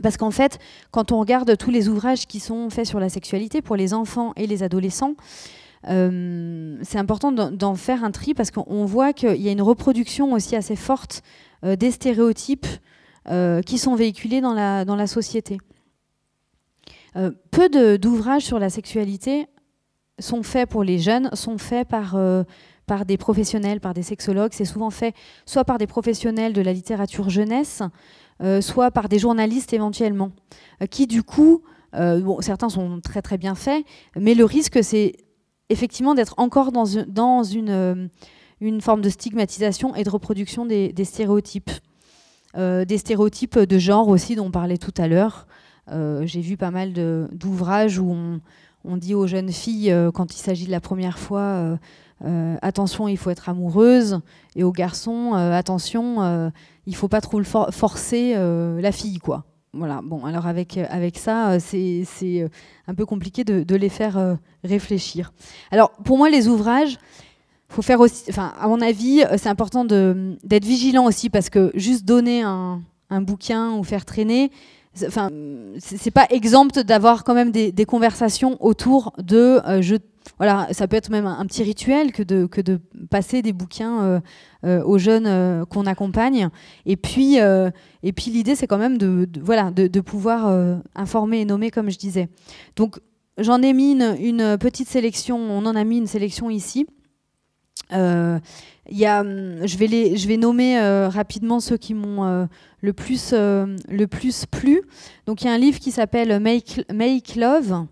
Parce qu'en fait, quand on regarde tous les ouvrages qui sont faits sur la sexualité pour les enfants et les adolescents, euh, c'est important d'en faire un tri parce qu'on voit qu'il y a une reproduction aussi assez forte euh, des stéréotypes euh, qui sont véhiculés dans la, dans la société. peu d'ouvrages sur la sexualité sont faits pour les jeunes, sont faits par par des professionnels, par des sexologues. C'est souvent fait soit par des professionnels de la littérature jeunesse, euh, soit par des journalistes éventuellement, euh, qui du coup, euh, certains sont très très bien faits, mais le risque c'est effectivement d'être encore dans, une, forme de stigmatisation et de reproduction des, stéréotypes. des stéréotypes de genre aussi dont on parlait tout à l'heure. J'ai vu pas mal d'ouvrages où on, dit aux jeunes filles, quand il s'agit de la première fois, euh, attention, il faut être amoureuse. Et aux garçons, euh, attention, euh, il faut pas trop forcer la fille, quoi. Voilà. Bon, alors avec, avec ça, c'est un peu compliqué de, les faire réfléchir. Alors, pour moi, les ouvrages, faut faire aussi, enfin, à mon avis, c'est important d'être vigilant aussi parce que juste donner un, bouquin ou faire traîner, enfin, c'est pas exempt d'avoir quand même des, conversations autour de je voilà, ça peut être même un, petit rituel que de, passer des bouquins euh, euh, aux jeunes euh, qu'on accompagne. Et puis, et puis l'idée, c'est quand même de, pouvoir informer et nommer, comme je disais. Donc, j'en ai mis une, petite sélection, on en a mis une sélection ici. y hum, je, vais les, je vais nommer rapidement ceux qui m'ont le, plus, le plus plu. Donc il y a un livre qui s'appelle Make, Love,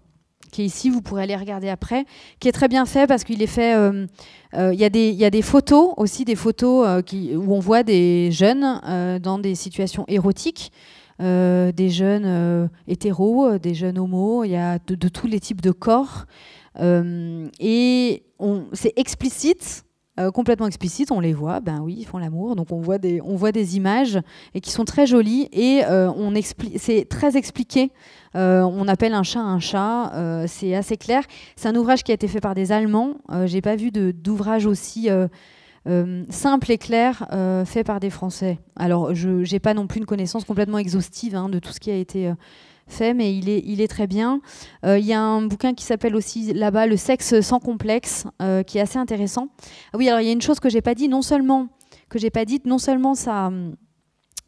qui est ici, vous pourrez aller regarder après, qui est très bien fait parce qu'il est fait. Euh, euh, il y, a des, photos aussi, des photos euh, où on voit des jeunes dans des situations érotiques, des jeunes hétéros, des jeunes homos, il y a de tous les types de corps. et c'est explicite, euh, complètement explicites, on les voit, ben oui, ils font l'amour, donc on voit des, on voit des images et qui sont très jolies et euh, on explique, c'est très expliqué. Euh, on appelle un chat un chat, c'est assez clair. C'est un ouvrage qui a été fait par des Allemands. J'ai pas vu d'ouvrage aussi simple et clair fait par des Français. Alors, je n'ai pas non plus une connaissance complètement exhaustive hein, de tout ce qui a été fait, mais il est, il est très bien. Euh, il y a un bouquin qui s'appelle aussi là-bas Le sexe sans complexe, euh, qui est assez intéressant. Ah oui, alors il y a une chose que j'ai pas dit, non seulement que j'ai pas dite, non seulement ça,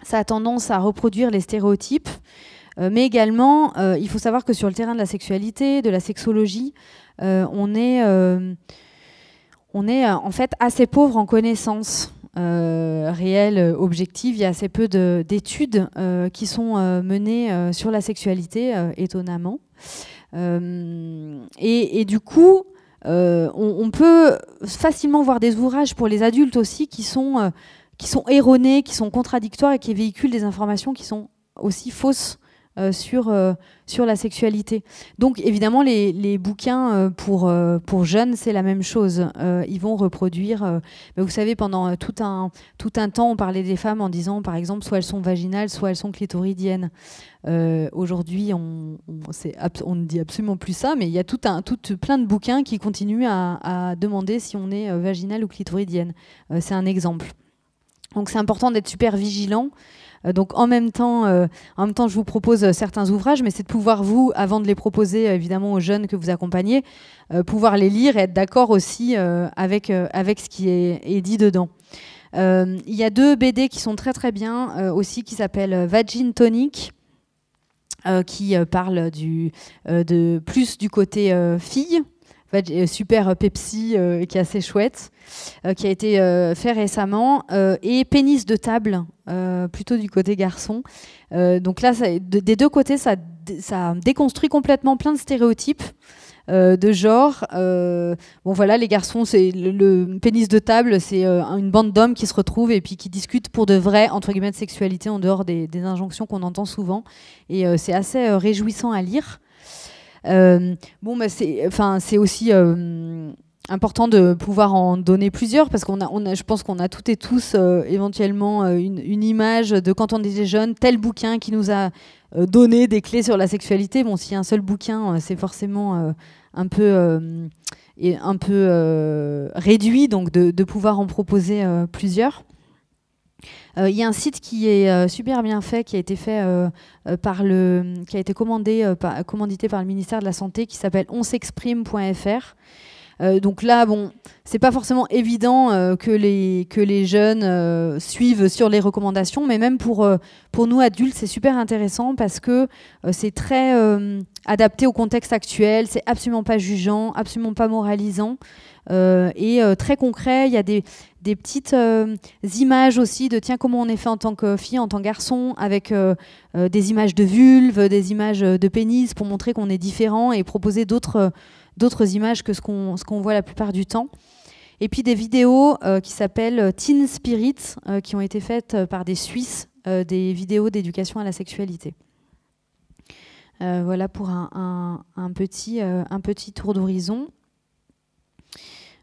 ça a tendance à reproduire les stéréotypes, euh, mais également, il faut savoir que sur le terrain de la sexualité, de la sexologie, on est on est en fait assez pauvre en connaissances euh, réelle, euh, Il y a assez peu d'études euh, qui sont euh, menées sur la sexualité, étonnamment. Et, du coup, on, peut facilement voir des ouvrages pour les adultes aussi qui sont, qui sont erronés, qui sont contradictoires et qui véhiculent des informations qui sont aussi fausses euh, sur, euh, sur la sexualité. Donc évidemment, les, bouquins euh, pour, pour jeunes, c'est la même chose. ils vont reproduire, vous savez, pendant tout un, tout un temps, on parlait des femmes en disant, par exemple, soit elles sont vaginales, soit elles sont clitoridiennes. Aujourd'hui, on, on, ne dit absolument plus ça, mais il y a tout un, tout, plein de bouquins qui continuent à, à demander si on est vaginale ou clitoridienne. c'est un exemple. Donc c'est important d'être super vigilant euh, donc en même temps, euh, en même temps, je vous propose euh, certains ouvrages, mais c'est de pouvoir vous, avant de les proposer évidemment aux jeunes que vous accompagnez, pouvoir les lire et être d'accord aussi avec ce qui est, dit dedans. Il y a deux BD qui sont très très bien aussi, qui s'appellent Vagin Tonic. qui parle de, plus du côté fille bah, euh, super Pepsi euh, qui est assez chouette, euh, qui a été fait récemment, et pénis de table, plutôt du côté garçon. donc là, ça, des deux côtés, ça, déconstruit complètement plein de stéréotypes. de genre. bon voilà, les garçons, c'est le, pénis de table, c'est une bande d'hommes qui se retrouvent et puis qui discutent pour de vrais entre guillemets de sexualité en dehors des injonctions qu'on entend souvent. Et c'est assez réjouissant à lire. Euh, bon, bah, c'est, enfin, c'est aussi euh, important de pouvoir en donner plusieurs parce qu'on a, je pense qu'on a toutes et tous euh, éventuellement une, image de quand on était jeune, tel bouquin qui nous a donné des clés sur la sexualité. Bon, s'il y a un seul bouquin, c'est forcément un peu, réduit, donc de pouvoir en proposer plusieurs. Euh, il y a un site qui est euh, super bien fait, qui a été fait euh, par le, qui a été commandé, commandité par le ministère de la Santé, qui s'appelle onsexprime.fr. donc là, bon, c'est pas forcément évident que, les, que les jeunes suivent sur les recommandations, mais même pour, pour nous adultes, c'est super intéressant parce que c'est très adapté au contexte actuel, c'est absolument pas jugeant, absolument pas moralisant. et très concret, il y a des, des petites euh, images aussi de tiens comment on est fait en tant que fille, en tant que garçon, avec euh, euh, des images de vulve, des images de pénis pour montrer qu'on est différent et proposer d'autres d'autres images que ce qu'on voit la plupart du temps. Et puis des vidéos qui s'appellent Teen Spirit, qui ont été faites par des Suisses, des vidéos d'éducation à la sexualité. voilà pour un, un petit, un petit tour d'horizon.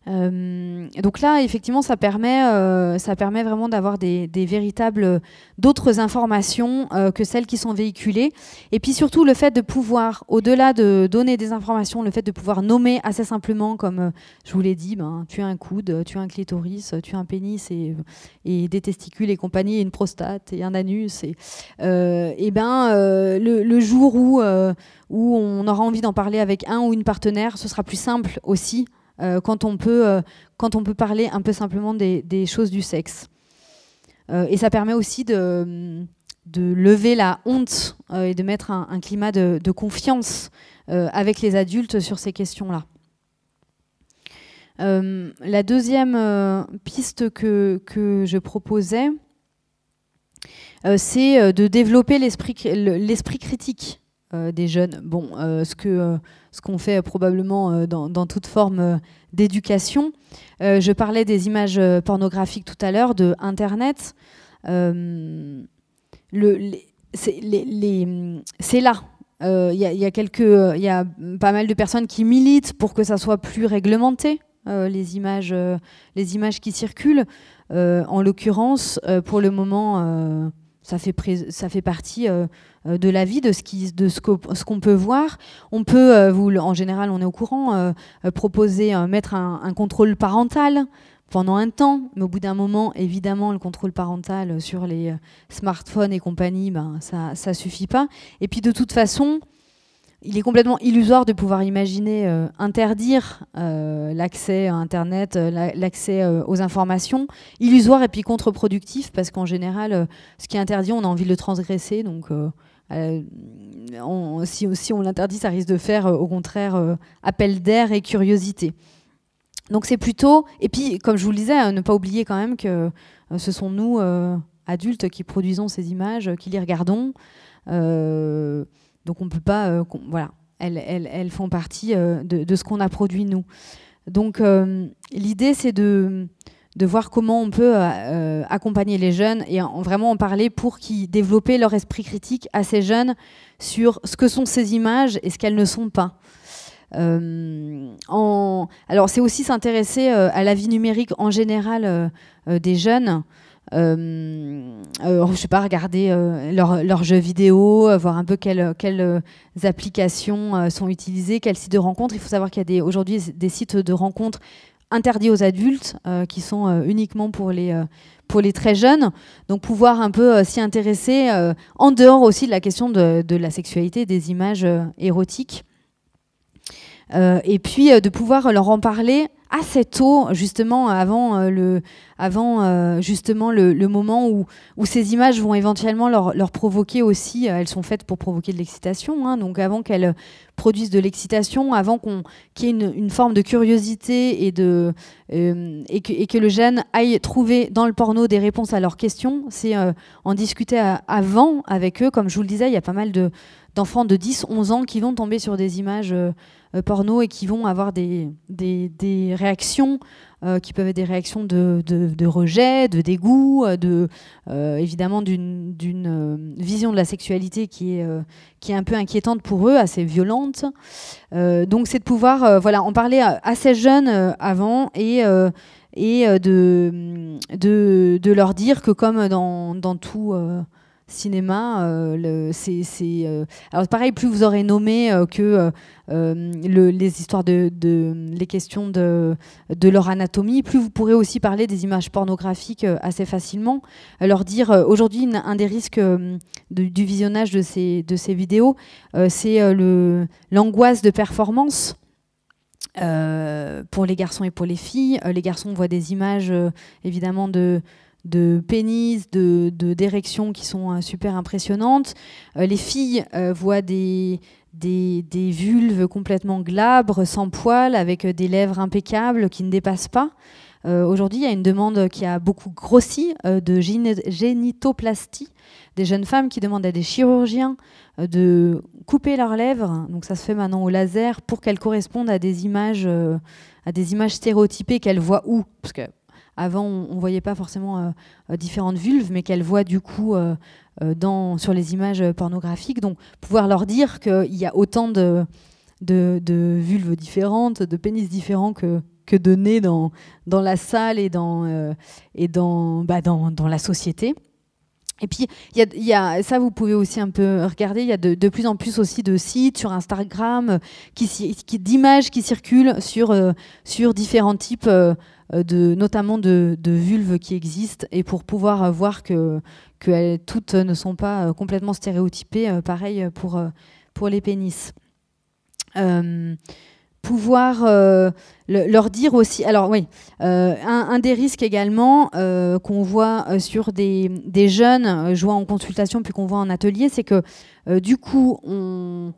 Euh, donc là, effectivement, ça permet, euh, ça permet vraiment d'avoir des, véritables, euh, d'autres informations que celles qui sont véhiculées. Et puis surtout, le fait de pouvoir, au-delà de donner des informations, le fait de pouvoir nommer assez simplement, comme je vous l'ai dit, ben, tu as un coude, tu as un clitoris, tu as un pénis et, et des testicules et compagnie, et une prostate et un anus. Et, et ben, le, le, jour où, où on aura envie d'en parler avec un ou une partenaire, ce sera plus simple aussi. Euh, euh, quand, on peut, parler un peu simplement des, choses du sexe. Euh, et ça permet aussi de, lever la honte et de mettre un, climat de, confiance avec les adultes sur ces questions-là. la deuxième piste que, je proposais, c'est de développer l'esprit critique euh, des jeunes. Bon, euh, ce que euh, ce qu'on fait probablement dans, toute forme d'éducation. je parlais des images pornographiques tout à l'heure de Internet. Le, c'est, là il y, a quelques, il y a pas mal de personnes qui militent pour que ça soit plus réglementé. les images, les images qui circulent. en l'occurrence, pour le moment, ça fait, ça fait partie euh, de la vie, de ce de ce qu'on peut voir. On peut, euh, vous, en général, on est au courant, euh, proposer mettre un, contrôle parental pendant un temps, mais au bout d'un moment, évidemment, le contrôle parental sur les smartphones et compagnie, ben, ça ne suffit pas. Et puis de toute façon, il est complètement illusoire de pouvoir imaginer interdire l'accès à Internet, l'accès aux informations. Illusoire et puis contre-productif, parce qu'en général, ce qui est interdit, on a envie de le transgresser. Donc euh, si, on l'interdit, ça risque de faire euh, au contraire euh, appel d'air et curiosité. Donc c'est plutôt, et puis comme je vous le disais, hein, ne pas oublier quand même que ce sont nous, adultes, qui produisons ces images, qui les regardons. donc on ne peut pas... voilà, elles, elles, font partie de ce qu'on a produit nous. Donc l'idée c'est de de voir comment on peut euh, euh, accompagner les jeunes et vraiment en parler pour qu'ils développent leur esprit critique à ces jeunes sur ce que sont ces images et ce qu'elles ne sont pas. Euh, alors c'est aussi s'intéresser à la vie numérique en général des jeunes. je sais pas, regarder leurs jeux vidéo, voir un peu quelles, quelles applications sont utilisées, quels sites de rencontres. Il faut savoir qu'il y a aujourd'hui des sites de rencontres interdit aux adultes, euh, qui sont euh, uniquement pour les, euh, pour les très jeunes. Donc pouvoir un peu s'y intéresser en dehors aussi de la question de, la sexualité, des images érotiques. et puis de pouvoir leur en parler assez tôt, justement, avant, euh, le, avant, euh, justement le, moment où, où, ces images vont éventuellement leur, leur provoquer aussi, euh, elles sont faites pour provoquer de l'excitation, hein. donc avant qu'elles produisent de l'excitation, avant qu'on, qu'il y ait une, forme de curiosité et, de, et que, et, que, le jeune aille trouver dans le porno des réponses à leurs questions, c'est en discuter avant avec eux. Comme je vous le disais, il y a pas mal de d'enfants de 10, 11 ans qui vont tomber sur des images euh, euh, porno et qui vont avoir des, des, réactions euh, qui peuvent être des réactions de, de, rejet, de dégoût, de, évidemment d'une vision de la sexualité qui est, qui est un peu inquiétante pour eux, assez violente. donc c'est de pouvoir voilà, en parler assez jeune avant et et de, de, leur dire que comme dans, dans tout, cinéma, euh, c'est euh, alors pareil, plus vous aurez nommé euh, que les histoires de, les questions de, leur anatomie, plus vous pourrez aussi parler des images pornographiques assez facilement, leur dire aujourd'hui un des risques du visionnage de ces vidéos, c'est l'angoisse de performance. pour les garçons et pour les filles. les garçons voient des images évidemment de, de pénis, de d'érections qui sont euh, super impressionnantes. Euh, les filles euh, voient des vulves complètement glabres, sans poils, avec des lèvres impeccables qui ne dépassent pas. Aujourd'hui, il y a une demande qui a beaucoup grossi de génitoplastie, des jeunes femmes qui demandent à des chirurgiens de couper leurs lèvres, donc ça se fait maintenant au laser, pour qu'elles correspondent à des images, à des images stéréotypées qu'elles voient où avant, on ne voyait pas forcément euh, euh, différentes vulves, mais qu'elles voient du coup euh, sur les images pornographiques. Donc, pouvoir leur dire qu'il y a autant de, vulves différentes, de pénis différents que, de nez dans, la salle et dans bah, la société. Et puis, il y a, ça, vous pouvez aussi un peu regarder, il y a de, plus en plus aussi de sites sur Instagram, euh, qui, d'images qui circulent sur, euh, sur différents types, euh, de, notamment de, vulves qui existent, et pour pouvoir voir que, toutes ne sont pas complètement stéréotypées, pareil pour, pour les pénis pouvoir euh, leur dire aussi. Alors oui, euh, un, des risques également euh, qu'on voit sur des, des, jeunes jouant en consultation puis qu'on voit en atelier, c'est que euh, du coup, on,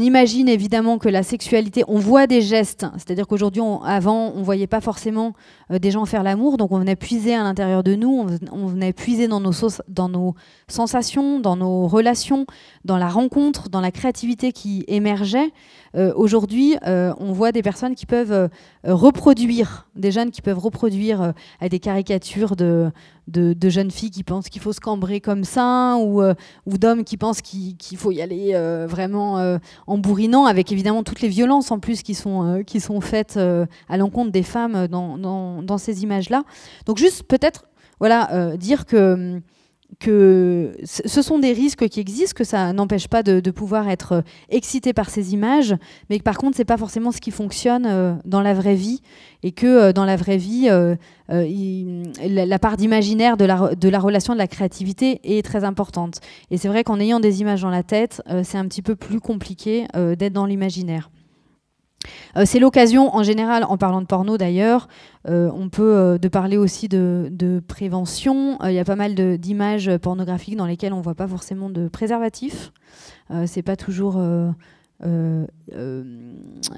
imagine évidemment que la sexualité, on voit des gestes, c'est-à-dire qu'aujourd'hui, avant, on voyait pas forcément euh, des gens faire l'amour, donc on venait puiser à l'intérieur de nous, on, venait puiser dans nos, dans nos sensations, dans nos relations, dans la rencontre, dans la créativité qui émergeait. Euh, aujourd'hui, on voit des personnes qui peuvent reproduire, des jeunes qui peuvent reproduire à des caricatures de, jeunes filles qui pensent qu'il faut se cambrer comme ça, ou, ou d'hommes qui pensent qu'ils qu'il faut y aller euh, vraiment euh, en bourrinant, avec évidemment toutes les violences en plus qui sont, euh, qui sont faites à l'encontre des femmes dans, dans ces images-là. Donc juste peut-être voilà, dire que hum, que ce sont des risques qui existent, que ça n'empêche pas de, pouvoir être euh, excité par ces images, mais que par contre, c'est pas forcément ce qui fonctionne euh, dans la vraie vie, et que euh, dans la vraie vie, la, part d'imaginaire de la relation de la créativité est très importante. Et c'est vrai qu'en ayant des images dans la tête, c'est un petit peu plus compliqué d'être dans l'imaginaire. Euh, c'est l'occasion, en général, en parlant de porno d'ailleurs, euh, on peut euh, de parler aussi de, prévention. Il y a pas mal d'images pornographiques dans lesquelles on ne voit pas forcément de préservatif. c'est pas toujours euh, euh,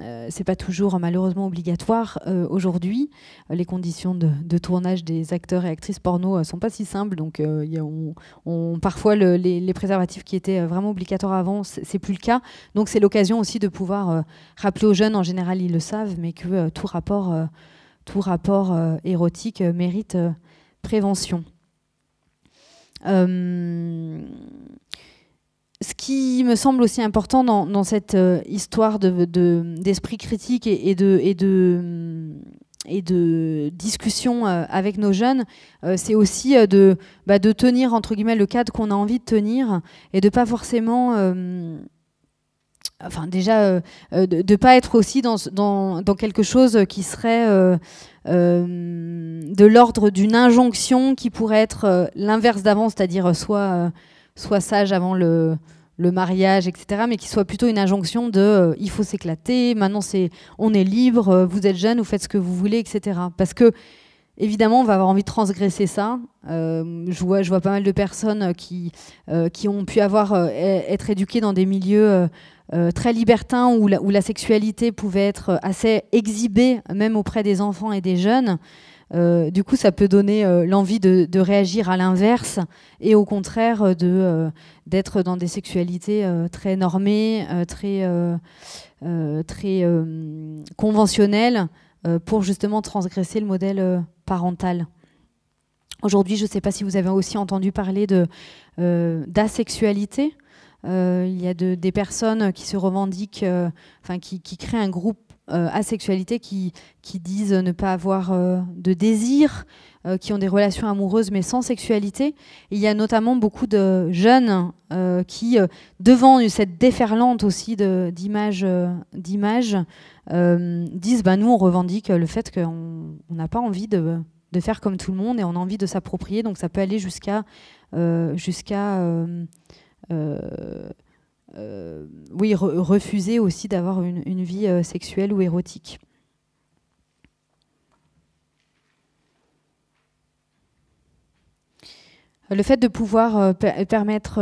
euh, c'est pas toujours malheureusement obligatoire aujourd'hui. Les conditions de, tournage des acteurs et actrices porno sont pas si simples, donc parfois les, préservatifs qui étaient vraiment obligatoires avant, c'est plus le cas. Donc c'est l'occasion aussi de pouvoir rappeler aux jeunes, en général ils le savent, mais que tout rapport, tout rapport érotique mérite prévention ce qui me semble aussi important dans, cette euh, histoire d'esprit de, critique et, de, et, de, mm, et de discussion euh, avec nos jeunes, euh, c'est aussi de, bah, de tenir, entre guillemets, le cadre qu'on a envie de tenir et de pas forcément enfin déjà de, pas être aussi dans, dans, quelque chose qui serait de l'ordre d'une injonction qui pourrait être l'inverse d'avant, c'est-à-dire soit soit sage avant le, mariage, etc., mais qui soit plutôt une injonction de euh, il faut s'éclater, maintenant c'est on est libre, euh, vous êtes jeune, vous faites ce que vous voulez, etc. Parce que évidemment, on va avoir envie de transgresser ça. Euh, je, vois, je vois pas mal de personnes qui, qui ont pu avoir être éduquées dans des milieux très libertins où la, sexualité pouvait être assez exhibée, même auprès des enfants et des jeunes. Euh, du coup, ça peut donner euh, l'envie de, réagir à l'inverse et au contraire euh, de d'être dans des sexualités très normées, très très conventionnelles pour justement transgresser le modèle parental. Aujourd'hui, je ne sais pas si vous avez aussi entendu parler de d'asexualité. il y a des personnes qui se revendiquent, enfin qui, créent un groupe euh, asexualité qui, qui disent ne pas avoir euh, de désir, euh, qui ont des relations amoureuses mais sans sexualité. il y a notamment beaucoup de jeunes qui, devant cette déferlante aussi d'images, d'images disent bah, nous, on revendique le fait qu'on n'a pas envie de faire comme tout le monde et on a envie de s'approprier. Donc ça peut aller jusqu'à jusqu'à euh, oui, refuser aussi d'avoir une, vie euh, sexuelle ou érotique. Le fait de pouvoir euh, permettre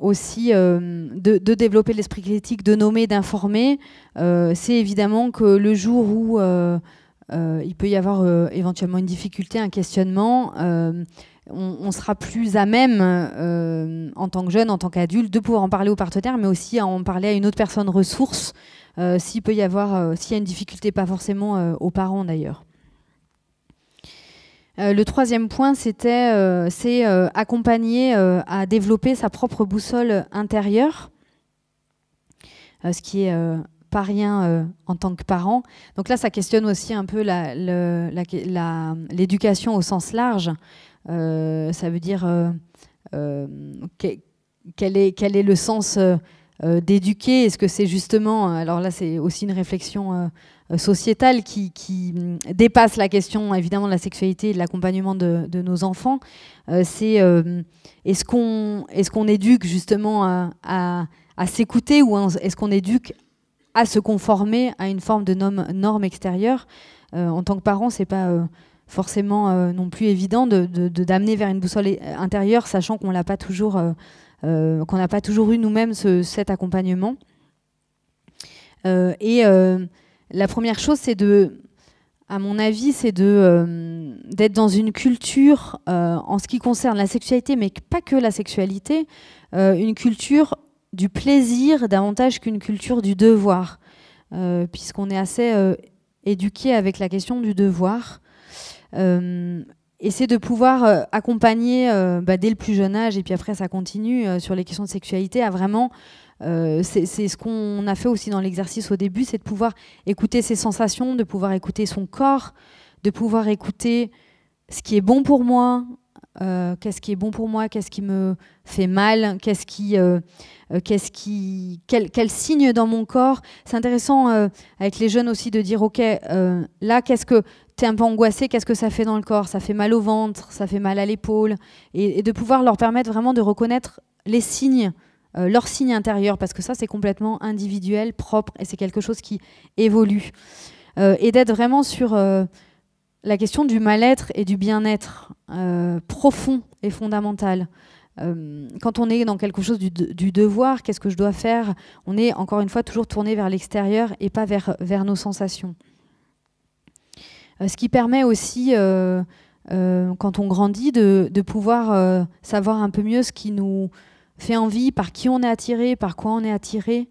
aussi de, de, développer l'esprit critique, de nommer, d'informer, c'est évidemment que le jour où il peut y avoir éventuellement une difficulté, un questionnement, on, sera plus à même, euh, en tant que jeune, en tant qu'adulte, de pouvoir en parler au partenaire, mais aussi à en parler à une autre personne ressource, euh, s'il peut y avoir, euh, s'il y a une difficulté, pas forcément aux parents d'ailleurs. le troisième point, c'était c'est accompagner à développer sa propre boussole intérieure, ce qui est pas rien en tant que parent. Donc là, ça questionne aussi un peu l'éducation au sens large. Euh, ça veut dire euh, euh, quel est, quel est le sens d'éduquer Est-ce que c'est justement, alors là c'est aussi une réflexion sociétale qui, mm, dépasse la question évidemment de la sexualité et de l'accompagnement de, nos enfants, c'est est-ce qu'on est qu'on éduque justement à, s'écouter ou est-ce qu'on éduque à se conformer à une forme de norme, norme extérieure En tant que parent, c'est pas forcément euh, non plus évident de, d'amener vers une boussole intérieure, sachant qu'on l'a pas toujours, euh, euh, qu'on n'a pas toujours eu nous-mêmes cet accompagnement. et la première chose, c'est de, à mon avis, c'est de d'être dans une culture en ce qui concerne la sexualité, mais pas que la sexualité, une culture du plaisir davantage qu'une culture du devoir, puisqu'on est assez éduqué avec la question du devoir et euh, c'est de pouvoir euh, accompagner euh, bah, dès le plus jeune âge, et puis après ça continue sur les questions de sexualité, à vraiment c'est ce qu'on a fait aussi dans l'exercice au début, c'est de pouvoir écouter ses sensations, de pouvoir écouter son corps, de pouvoir écouter ce qui est bon pour moi, qu'est-ce qui est bon pour moi, qu'est-ce qui me fait mal, qu'est-ce qui, qu'est-ce qui, quel, signe dans mon corps. C'est intéressant avec les jeunes aussi de dire ok, là qu'est-ce que t'es un peu angoissé, qu'est-ce que ça fait dans le corps Ça fait mal au ventre, ça fait mal à l'épaule. Et, de pouvoir leur permettre vraiment de reconnaître les signes, euh, leurs signes intérieurs, parce que ça, c'est complètement individuel, propre, et c'est quelque chose qui évolue. Euh, et d'être vraiment sur euh, la question du mal-être et du bien-être profond et fondamental. Quand on est dans quelque chose du, du devoir, qu'est-ce que je dois faire On est encore une fois toujours tourné vers l'extérieur et pas vers, vers nos sensations. Euh, ce qui permet aussi, euh, euh, quand on grandit, de, pouvoir savoir un peu mieux ce qui nous fait envie, par qui on est attiré, par quoi on est attiré,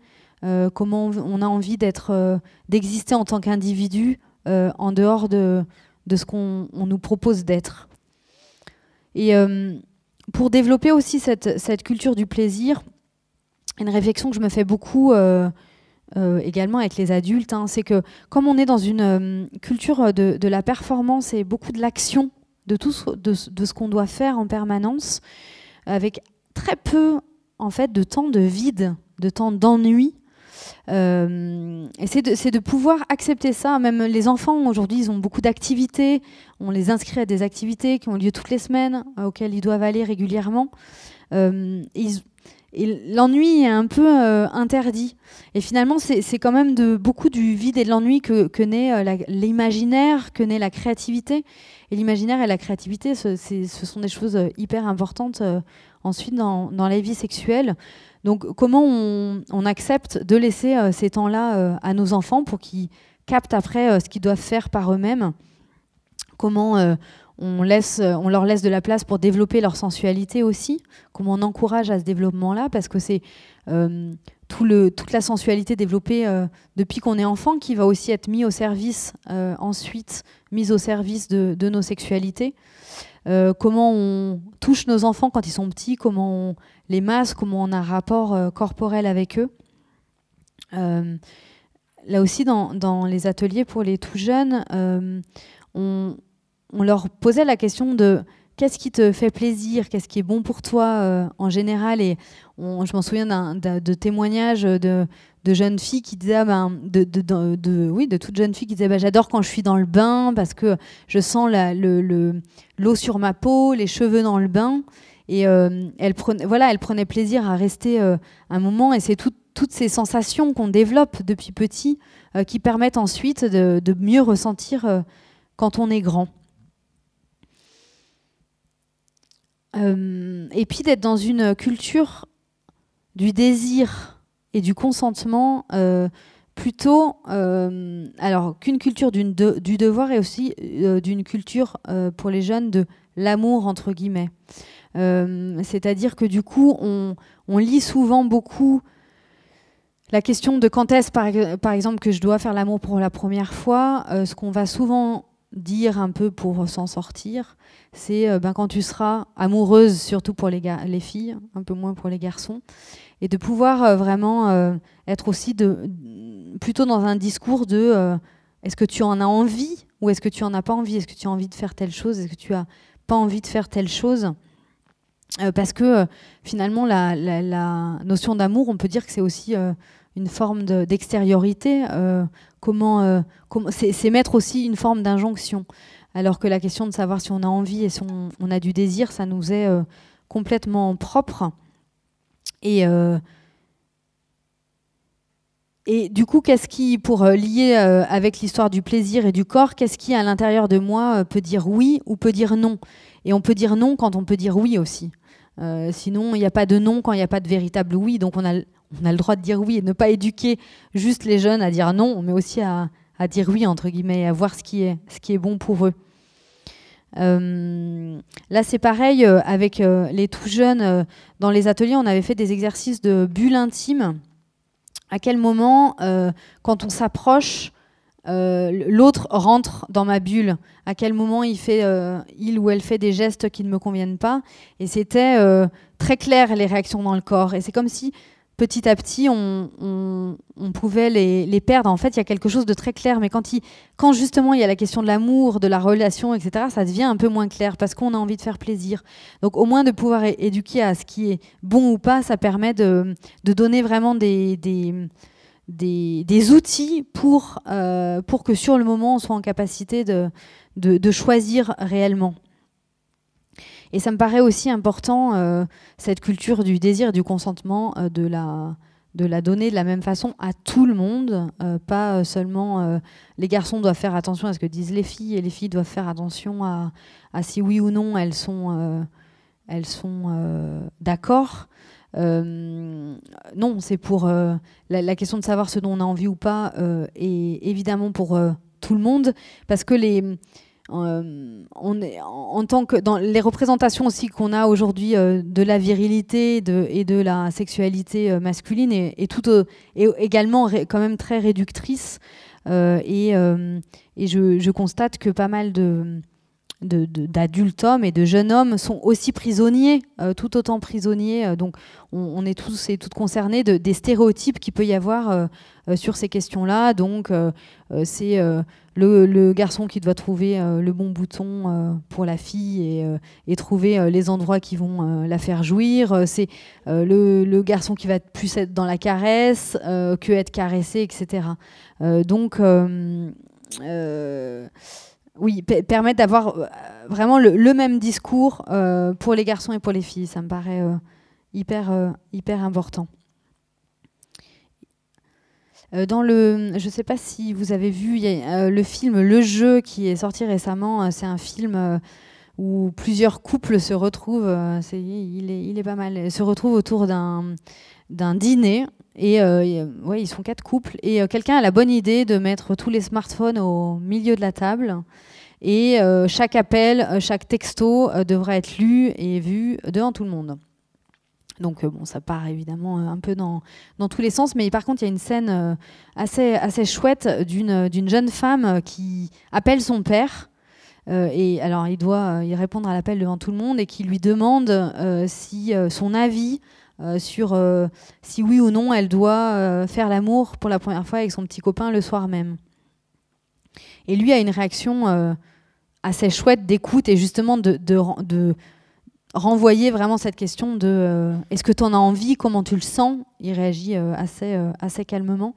comment on a envie d'être, d'exister en tant qu'individu en dehors de, ce qu'on nous propose d'être. Et pour développer aussi cette, culture du plaisir, une réflexion que je me fais beaucoup euh, également avec les adultes, hein, c'est que comme on est dans une euh, culture de, la performance et beaucoup de l'action, de tout ce, de, ce qu'on doit faire en permanence, avec très peu en fait de temps de vide, de temps d'ennui. Euh, et c'est de, de, pouvoir accepter ça. Même les enfants aujourd'hui, ils ont beaucoup d'activités. On les inscrit à des activités qui ont lieu toutes les semaines, auxquelles ils doivent aller régulièrement. ils et l'ennui est un peu euh, interdit. Et finalement, c'est quand même de beaucoup du vide et de l'ennui que, naît euh, l'imaginaire, que naît la créativité. Et l'imaginaire et la créativité, ce, sont des choses euh, hyper importantes ensuite dans, la vie sexuelle. Donc comment on, accepte de laisser ces temps-là à nos enfants pour qu'ils captent après ce qu'ils doivent faire par eux-mêmes Comment on, laisse, euh, on leur laisse de la place pour développer leur sensualité aussi, comment on encourage à ce développement-là, parce que c'est euh, toute la sensualité développée euh, depuis qu'on est enfant qui va aussi être mise au service ensuite, mise au service de, nos sexualités. comment on touche nos enfants quand ils sont petits, comment on les masse, comment on a un rapport corporel avec eux. là aussi, dans, les ateliers pour les tout jeunes, on, on leur posait la question de qu'est-ce qui te fait plaisir, qu'est-ce qui est bon pour toi euh, en général. Et je m'en souviens de, témoignages de, jeunes filles qui disaient, ah ben, oui, de toutes jeunes filles qui bah, j'adore quand je suis dans le bain parce que je sens l'eau sur ma peau, les cheveux dans le bain. Et euh, elle, prenait, voilà, elle prenait plaisir à rester euh, un moment. Et c'est toutes ces sensations qu'on développe depuis petit qui permettent ensuite de, mieux ressentir quand on est grand. Euh, et puis d'être dans une culture du désir et du consentement euh, plutôt euh, alors qu'une culture du devoir et aussi d'une culture pour les jeunes de l'amour entre guillemets. C'est-à-dire que du coup on, lit souvent beaucoup la question de quand est-ce par, par exemple que je dois faire l'amour pour la première fois, ce qu'on va souvent dire un peu pour s'en sortir, c'est euh, ben, quand tu seras amoureuse, surtout pour les, filles, un peu moins pour les garçons, et de pouvoir euh, vraiment euh, être aussi de, plutôt dans un discours de est-ce que tu en as envie ou est-ce que tu en as pas envie Est-ce que tu as envie de faire telle chose Est-ce que tu as pas envie de faire telle chose Parce que finalement, la notion d'amour, on peut dire que c'est aussi une forme d'extériorité. Euh, comment, euh, comment c'est mettre aussi une forme d'injonction. Alors que la question de savoir si on a envie et si on, a du désir, ça nous est euh, complètement propre. Et et du coup, qu'est-ce qui, pour lier avec l'histoire du plaisir et du corps, qu'est-ce qui à l'intérieur de moi peut dire oui ou peut dire non Et on peut dire non quand on peut dire oui aussi. sinon, il n'y a pas de non quand il n'y a pas de véritable oui. Donc on a, on a le droit de dire oui et ne pas éduquer juste les jeunes à dire non, mais aussi à, dire oui, entre guillemets, à voir ce qui est, ce qui est bon pour eux. Euh, là, c'est pareil euh, avec euh, les tout jeunes. dans les ateliers, on avait fait des exercices de bulle intime. À quel moment, quand on s'approche, l'autre rentre dans ma bulle À quel moment il fait, il ou elle fait des gestes qui ne me conviennent pas Et c'était très clair les réactions dans le corps. Et c'est comme si petit à petit, on, pouvait les, perdre. En fait, il y a quelque chose de très clair, mais quand, justement il y a la question de l'amour, de la relation, etc., ça devient un peu moins clair parce qu'on a envie de faire plaisir. Donc au moins de pouvoir éduquer à ce qui est bon ou pas, ça permet de, donner vraiment des, outils euh, pour, que sur le moment, on soit en capacité de choisir réellement. Et ça me paraît aussi important, euh, cette culture du désir, du consentement, euh, de, la, de la donner de la même façon à tout le monde, euh, pas seulement les garçons doivent faire attention à ce que disent les filles et les filles doivent faire attention à, si oui ou non elles sont, elles sont d'accord. non, c'est pour la, question de savoir ce dont on a envie ou pas, et évidemment pour tout le monde, parce que les, euh, on est, en, tant que dans les représentations aussi qu'on a aujourd'hui euh, de la virilité de, et de la sexualité euh, masculine est, tout est également quand même très réductrice et, et je, je, constate que pas mal de d'adultes hommes et de jeunes hommes sont aussi prisonniers, euh, tout autant prisonniers. Euh, donc on, est tous et toutes concernés des stéréotypes qu'il peut y avoir euh, sur ces questions-là. Donc c'est le, garçon qui doit trouver le bon bouton pour la fille et, trouver les endroits qui vont la faire jouir. c'est le, garçon qui va plus être dans la caresse que être caressé, etc. donc oui, permettre d'avoir euh, vraiment le, même discours euh, pour les garçons et pour les filles. Ça me paraît euh, hyper, hyper important. Dans le, je ne sais pas si vous avez vu le film Le Jeu qui est sorti récemment. C'est un film où plusieurs couples se retrouvent. il, est, il, est, pas mal. Se retrouvent autour d'un dîner et euh, euh, ouais, ils sont quatre couples. Et euh, quelqu'un a la bonne idée de mettre tous les smartphones au milieu de la table. Et chaque appel, chaque texto devrait être lu et vu devant tout le monde. Donc bon, ça part évidemment un peu dans, dans tous les sens, mais par contre, il y a une scène assez, assez chouette d'une jeune femme qui appelle son père. et alors, il doit y répondre à l'appel devant tout le monde et qui lui demande si son avis euh, sur euh, si oui ou non elle doit euh, faire l'amour pour la première fois avec son petit copain le soir même. Et lui a une réaction assez chouette d'écoute et justement de, renvoyer vraiment cette question de est-ce que tu en as envie, comment tu le sens Il réagit assez, calmement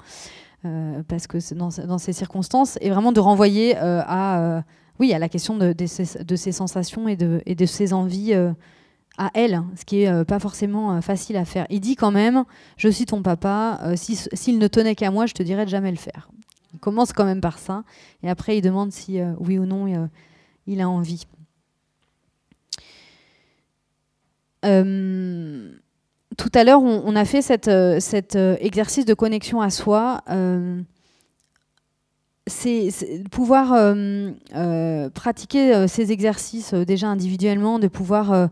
parce que dans, ces circonstances et vraiment de renvoyer à, oui, à la question de, ses, sensations et de, ses envies à elle, ce qui est euh, pas forcément euh, facile à faire. Il dit quand même, je suis ton papa, euh, s'il ne tenait qu'à moi, je te dirais de jamais le faire. Il commence quand même par ça, et après il demande si oui ou non il a envie. tout à l'heure, on, a fait cet exercice de connexion à soi c'est pouvoir euh, euh, pratiquer euh, ces exercices déjà individuellement, de pouvoir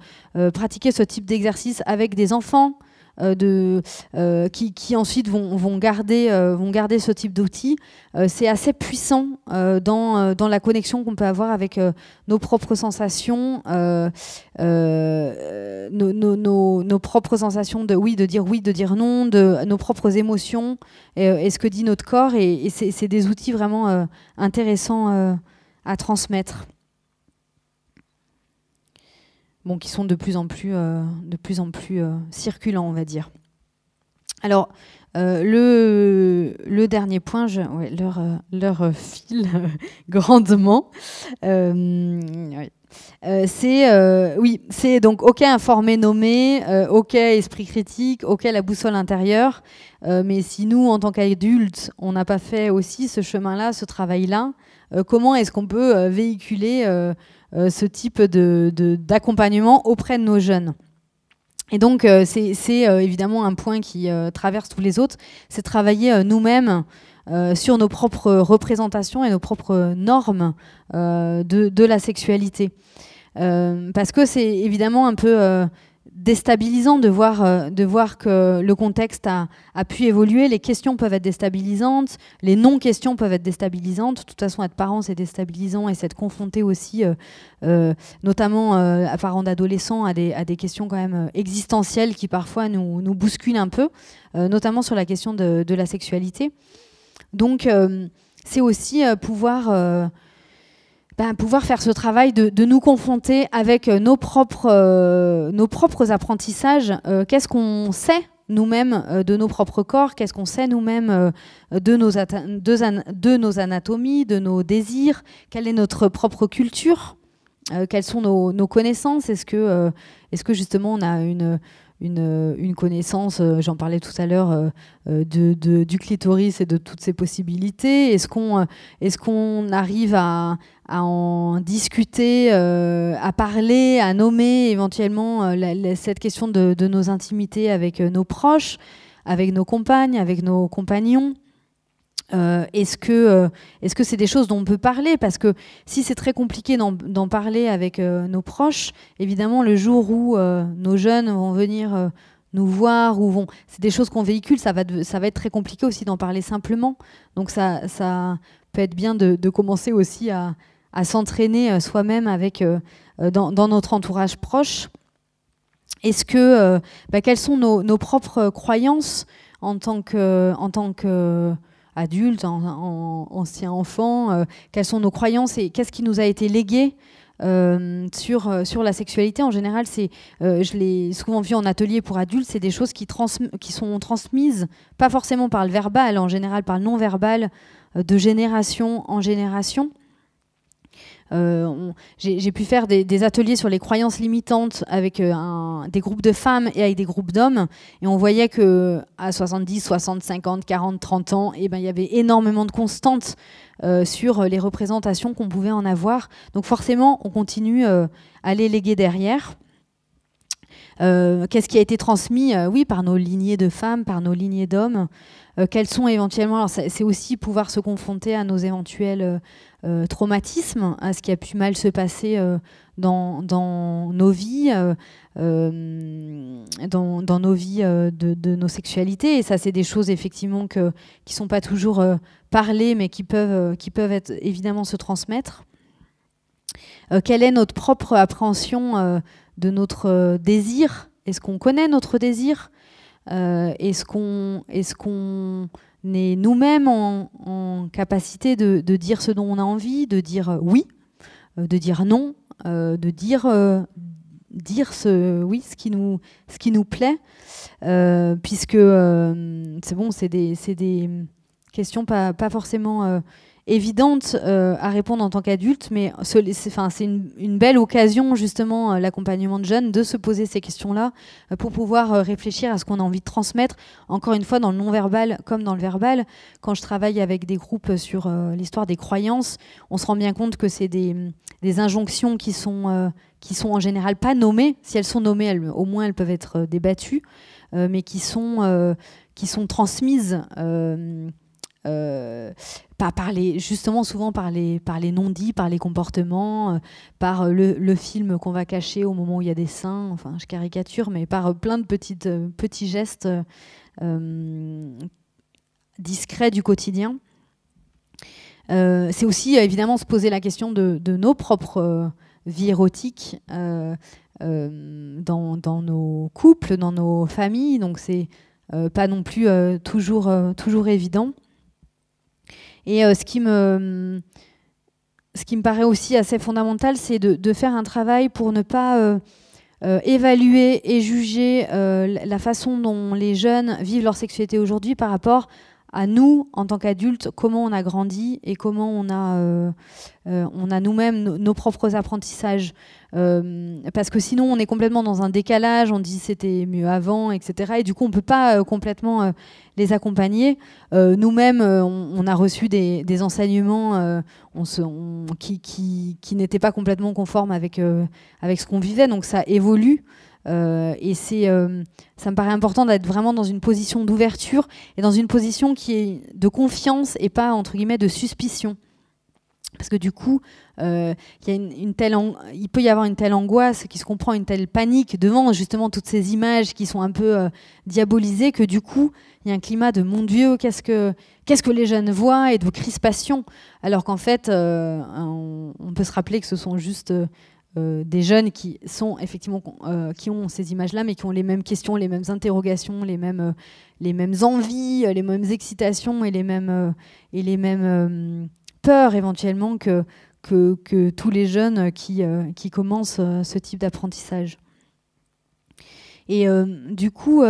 pratiquer ce type d'exercice avec des enfants, euh, euh, qui, ensuite vont, garder, euh, vont garder ce type d'outils. c'est assez puissant dans, la connexion qu'on peut avoir avec nos propres sensations, nos, propres sensations de oui, de dire oui, de dire non, de nos propres émotions et, ce que dit notre corps. et c'est des outils vraiment intéressants à transmettre qui sont de plus en plus, euh, de plus, en plus euh, circulants, on va dire. Alors, euh, le, dernier point, je, leur, leur file grandement. c'est oui, c'est donc ok informé nommé, ok esprit critique, ok la boussole intérieure. mais si nous, en tant qu'adultes, on n'a pas fait aussi ce chemin-là, ce travail-là, comment est-ce qu'on peut véhiculer euh, ce type d'accompagnement de, auprès de nos jeunes. Et donc, euh, c'est euh, évidemment un point qui traverse tous les autres, c'est travailler nous-mêmes sur nos propres représentations et nos propres normes de, de, la sexualité. parce que c'est évidemment un peu déstabilisant de voir, euh, de voir que le contexte a, pu évoluer. Les questions peuvent être déstabilisantes, les non-questions peuvent être déstabilisantes. De toute façon, être parent, c'est déstabilisant et être confronté aussi, euh, euh, notamment à parents d'adolescents, à des, à des, questions quand même existentielles qui parfois nous, nous bousculent un peu, notamment sur la question de, de la sexualité. Donc, c'est aussi pouvoir ben, pouvoir faire ce travail de, nous confronter avec euh, nos propres, euh, nos propres apprentissages. Euh, qu'est-ce qu'on sait nous-mêmes de nos propres corps Qu'est-ce qu'on sait nous-mêmes de, nos de, nos anatomies, de nos désirs Quelle est notre propre culture Quelles sont nos, connaissances Est-ce que, est -ce que justement on a une euh, une, connaissance, euh, j'en parlais tout à l'heure, euh, du clitoris et de toutes ses possibilités Est-ce qu'on est qu'on arrive à, en discuter, à parler, à nommer éventuellement cette question de, nos intimités avec nos proches, avec nos compagnes, avec nos compagnons euh, euh, est-ce que c'est des choses dont on peut parler Parce que si c'est très compliqué d'en parler avec euh, nos proches, évidemment, le jour où nos jeunes vont venir nous voir ou vont, c'est des choses qu'on véhicule, ça va être très compliqué aussi d'en parler simplement. Donc ça peut être bien de, commencer aussi à, s'entraîner soi-même avec dans, notre entourage proche. Est-ce que bah, quelles sont nos, nos propres croyances en tant que en tant que Adultes, en, enfants, euh, quelles sont nos croyances et qu'est-ce qui nous a été légué euh, sur, euh, sur la sexualité. En général, c'est, je l'ai souvent vu en atelier pour adultes, c'est des choses qui, qui sont transmises, pas forcément par le verbal, en général par le non-verbal, de génération en génération. Euh, j'ai pu faire des, ateliers sur les croyances limitantes avec euh, des groupes de femmes et avec des groupes d'hommes. Et on voyait que à 70, 60, 50, 40, 30 ans, eh ben, il ben, y avait énormément de constantes euh, sur les représentations qu'on pouvait en avoir. Donc forcément, on continue à les léguer derrière. Qu'est-ce qui a été transmis Oui, par nos lignées de femmes, par nos lignées d'hommes. Euh, quels sont éventuellement. c'est aussi pouvoir se confronter à nos éventuels euh, euh, traumatismes, à ce qui a pu mal se passer dans, nos vies, dans, nos vies de, nos sexualités. Et ça, c'est des choses effectivement qui qui sont pas toujours parlées, mais qui peuvent, qui évidemment se transmettre. quelle est notre propre appréhension de notre désir Est-ce qu'on connaît notre désir euh, est-ce qu'on est, nous-mêmes en, capacité de, dire ce dont on a envie, de dire euh, oui, euh, de dire non, de dire dire ce oui ce qui nous ce qui nous plaît puisque c'est bon c'est des, des questions pas, pas forcément évidente euh, à répondre en tant qu'adulte, mais c'est une, une, belle occasion justement, euh, l'accompagnement de jeunes, de se poser ces questions-là euh, pour pouvoir réfléchir à ce qu'on a envie de transmettre, encore une fois, dans le non-verbal comme dans le verbal. Quand je travaille avec des groupes sur l'histoire des croyances, on se rend bien compte que c'est des, injonctions qui sont, qui sont en général pas nommées. Si elles sont nommées, au moins elles peuvent être débattues, mais qui sont, qui sont transmises justement souvent par les, par les non-dits, par les comportements, euh, par euh, le, film qu'on va cacher au moment où il y a des seins, enfin je caricature, mais par euh, plein de petites, petits gestes discrets du quotidien. c'est aussi évidemment se poser la question de, nos propres vies érotiques dans, nos couples, dans nos familles, donc c'est pas non plus toujours, toujours évident. Et euh, ce qui me ce qui me paraît aussi assez fondamental, c'est de, faire un travail pour ne pas euh, euh, évaluer et juger la façon dont les jeunes vivent leur sexualité aujourd'hui par rapport à nous, en tant qu'adultes, comment on a grandi et comment on a, euh, euh, a nous-mêmes nos propres apprentissages. Euh, parce que sinon, on est complètement dans un décalage, on dit c'était mieux avant, etc. Et du coup, on ne peut pas complètement les accompagner. nous-mêmes, on, a reçu des, enseignements qui, qui n'étaient pas complètement conformes avec, avec ce qu'on vivait, donc ça évolue. Euh, et c'est, euh, ça me paraît important d'être vraiment dans une position d'ouverture et dans une position qui est de confiance et pas, entre guillemets, de suspicion. Parce que du coup, euh, une, telle il peut y avoir une telle angoisse qui se comprend, une telle panique devant justement toutes ces images qui sont un peu diabolisées, que du coup, il y a un climat de mon Dieu, qu'est-ce que, qu'est-ce que les jeunes voient et de crispation. Alors qu'en fait, on, peut se rappeler que ce sont juste euh, des jeunes qui sont effectivement euh, qui ont ces images-là, mais qui ont les mêmes questions, les mêmes interrogations, les mêmes euh, les mêmes envies, les mêmes excitations et les mêmes et les mêmes peurs éventuellement que, que, tous les jeunes qui qui commencent ce type d'apprentissage. Et du coup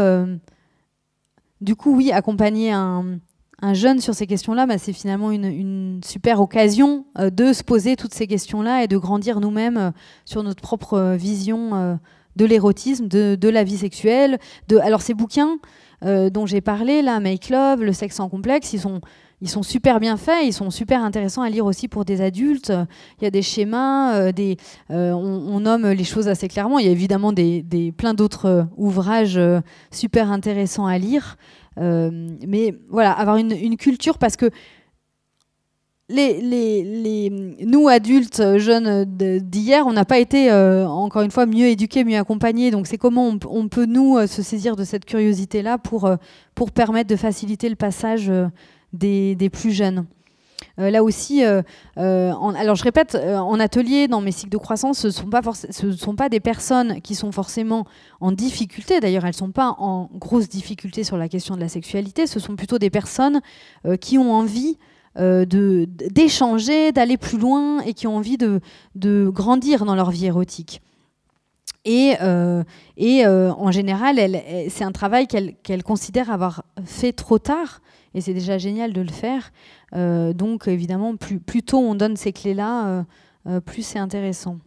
du coup oui accompagner un un jeune sur ces questions-là, bah, c'est finalement une, super occasion euh, de se poser toutes ces questions-là et de grandir nous-mêmes euh, sur notre propre euh, vision de l'érotisme, de, la vie sexuelle. De... Alors ces bouquins dont j'ai parlé, là, Make Love, Le sexe sans complexe, ils sont, ils sont super bien faits, ils sont super intéressants à lire aussi pour des adultes. Il y a des schémas, des, on, nomme les choses assez clairement. Il y a évidemment des, des plein d'autres ouvrages super intéressants à lire. Euh, mais voilà, avoir une, culture parce que les, nous, adultes, jeunes d'hier, on n'a pas été, euh, encore une fois, mieux éduqués, mieux accompagnés. Donc c'est comment on, peut, nous, euh, se saisir de cette curiosité-là pour, pour permettre de faciliter le passage des plus jeunes. Euh, là aussi, euh, euh, alors je répète, en atelier, dans mes cycles de croissance, ce ne sont, pas des personnes qui sont forcément en difficulté. D'ailleurs, elles ne sont pas en grosse difficulté sur la question de la sexualité. Ce sont plutôt des personnes qui ont envie d'échanger, d'aller plus loin et qui ont envie de, grandir dans leur vie érotique. Et, en général, c'est un travail qu'elles considèrent avoir fait trop tard et c'est déjà génial de le faire. Euh, donc évidemment, plus, tôt on donne ces clés-là, euh, euh, plus c'est intéressant.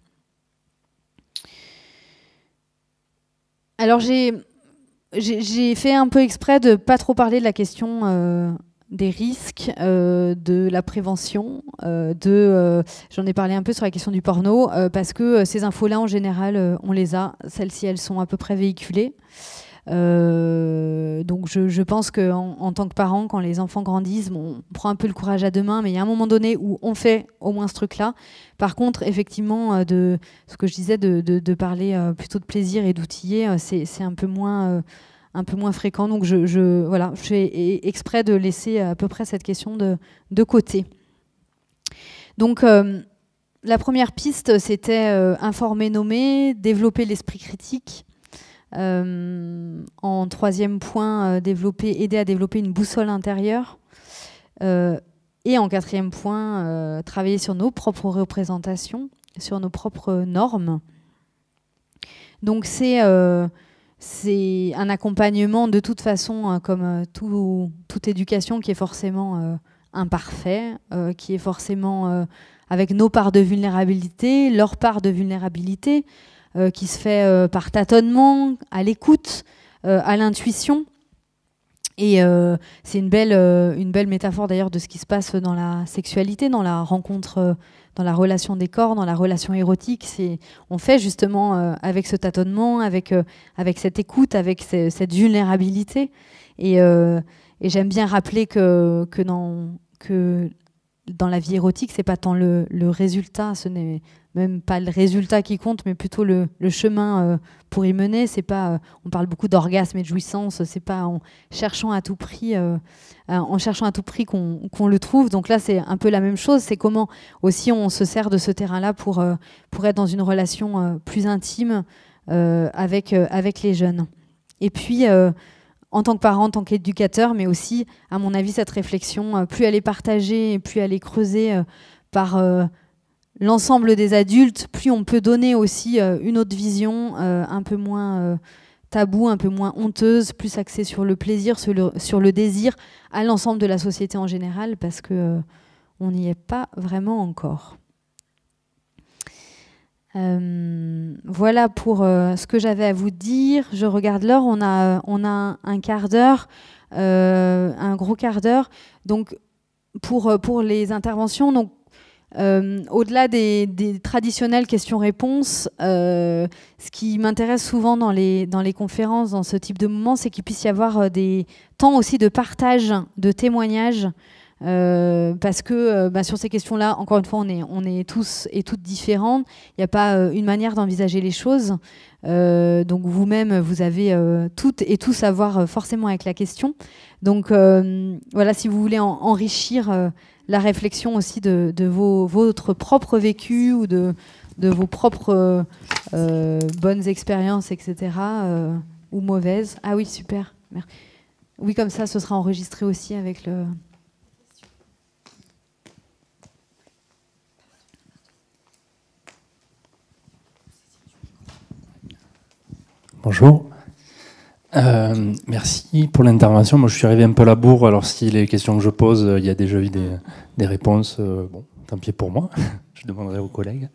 Alors j'ai fait un peu exprès de ne pas trop parler de la question des risques, de la prévention, de j'en ai parlé un peu sur la question du porno parce que ces infos-là en général on les a, celles-ci elles sont à peu près véhiculées. Euh, donc je, pense qu'en en, tant que parent, quand les enfants grandissent, on prend un peu le courage à deux mains, mais il y a un moment donné où on fait au moins ce truc-là. Par contre, effectivement, euh, de ce que je disais, de, parler euh, plutôt de plaisir et d'outiller, c'est un peu moins... un peu moins fréquent, donc je, voilà, je fais exprès de laisser à peu près cette question de, côté. Donc, la première piste, c'était informer, nommer, développer l'esprit critique, euh, en troisième point, euh, aider à développer une boussole intérieure. Euh, et en quatrième point, travailler sur nos propres représentations, sur nos propres normes. Donc c'est un accompagnement de toute façon, hein, comme toute éducation qui est forcément imparfait, qui est forcément avec nos parts de vulnérabilité, leur part de vulnérabilité, euh, qui se fait euh, par tâtonnement, à l'écoute, euh, à l'intuition. Et c'est une belle, une belle métaphore d'ailleurs de ce qui se passe dans la sexualité, dans la rencontre, dans la relation des corps, dans la relation érotique. C'est, on fait justement avec ce tâtonnement, avec, avec cette écoute, avec cette vulnérabilité. Et, j'aime bien rappeler que, que, dans, que dans la vie érotique, c'est pas tant le, le résultat, ce n'est même pas le résultat qui compte, mais plutôt le, chemin euh, pour y mener. C'est pas, euh, on parle beaucoup d'orgasme et de jouissance. C'est pas en cherchant à tout prix, euh, en cherchant à tout prix qu'on le trouve. Donc là, c'est un peu la même chose. C'est comment aussi on se sert de ce terrain-là pour pour être dans une relation plus intime avec avec les jeunes. Et puis en tant que parent, en tant qu'éducateur, mais aussi, à mon avis, cette réflexion, plus elle est partagée, plus elle est creusée par l'ensemble des adultes, plus on peut donner aussi euh, une autre vision euh, un peu moins euh, tabou, un peu moins honteuse, plus axée sur le plaisir, sur le, désir, à l'ensemble de la société en général, parce que on n'y est pas vraiment encore. voilà pour ce que j'avais à vous dire. Je regarde l'heure, on a, on a un quart d'heure, un gros quart d'heure. Donc pour, pour les interventions, donc euh, au-delà des, traditionnelles questions-réponses, euh, ce qui m'intéresse souvent dans les, dans les conférences, dans ce type de moment, c'est qu'il puisse y avoir euh, des temps aussi de partage, de témoignages. parce que bah, sur ces questions-là, encore une fois, on est, on est tous et toutes différents. Il n'y a pas une manière d'envisager les choses. donc vous-même, vous avez toutes et tous à voir forcément avec la question. Donc voilà, si vous voulez enrichir la réflexion aussi de, votre propre vécu ou de, vos propres euh, bonnes expériences, etc. Euh, ou mauvaises. Ah oui, super. Oui, comme ça, ce sera enregistré aussi avec le... Bonjour. Euh, merci pour l'intervention. Moi, je suis arrivé un peu à la bourre. Alors, si les questions que je pose, euh, il y a déjà eu des, réponses, euh, bon, tant pis pour moi. je demanderai aux collègues.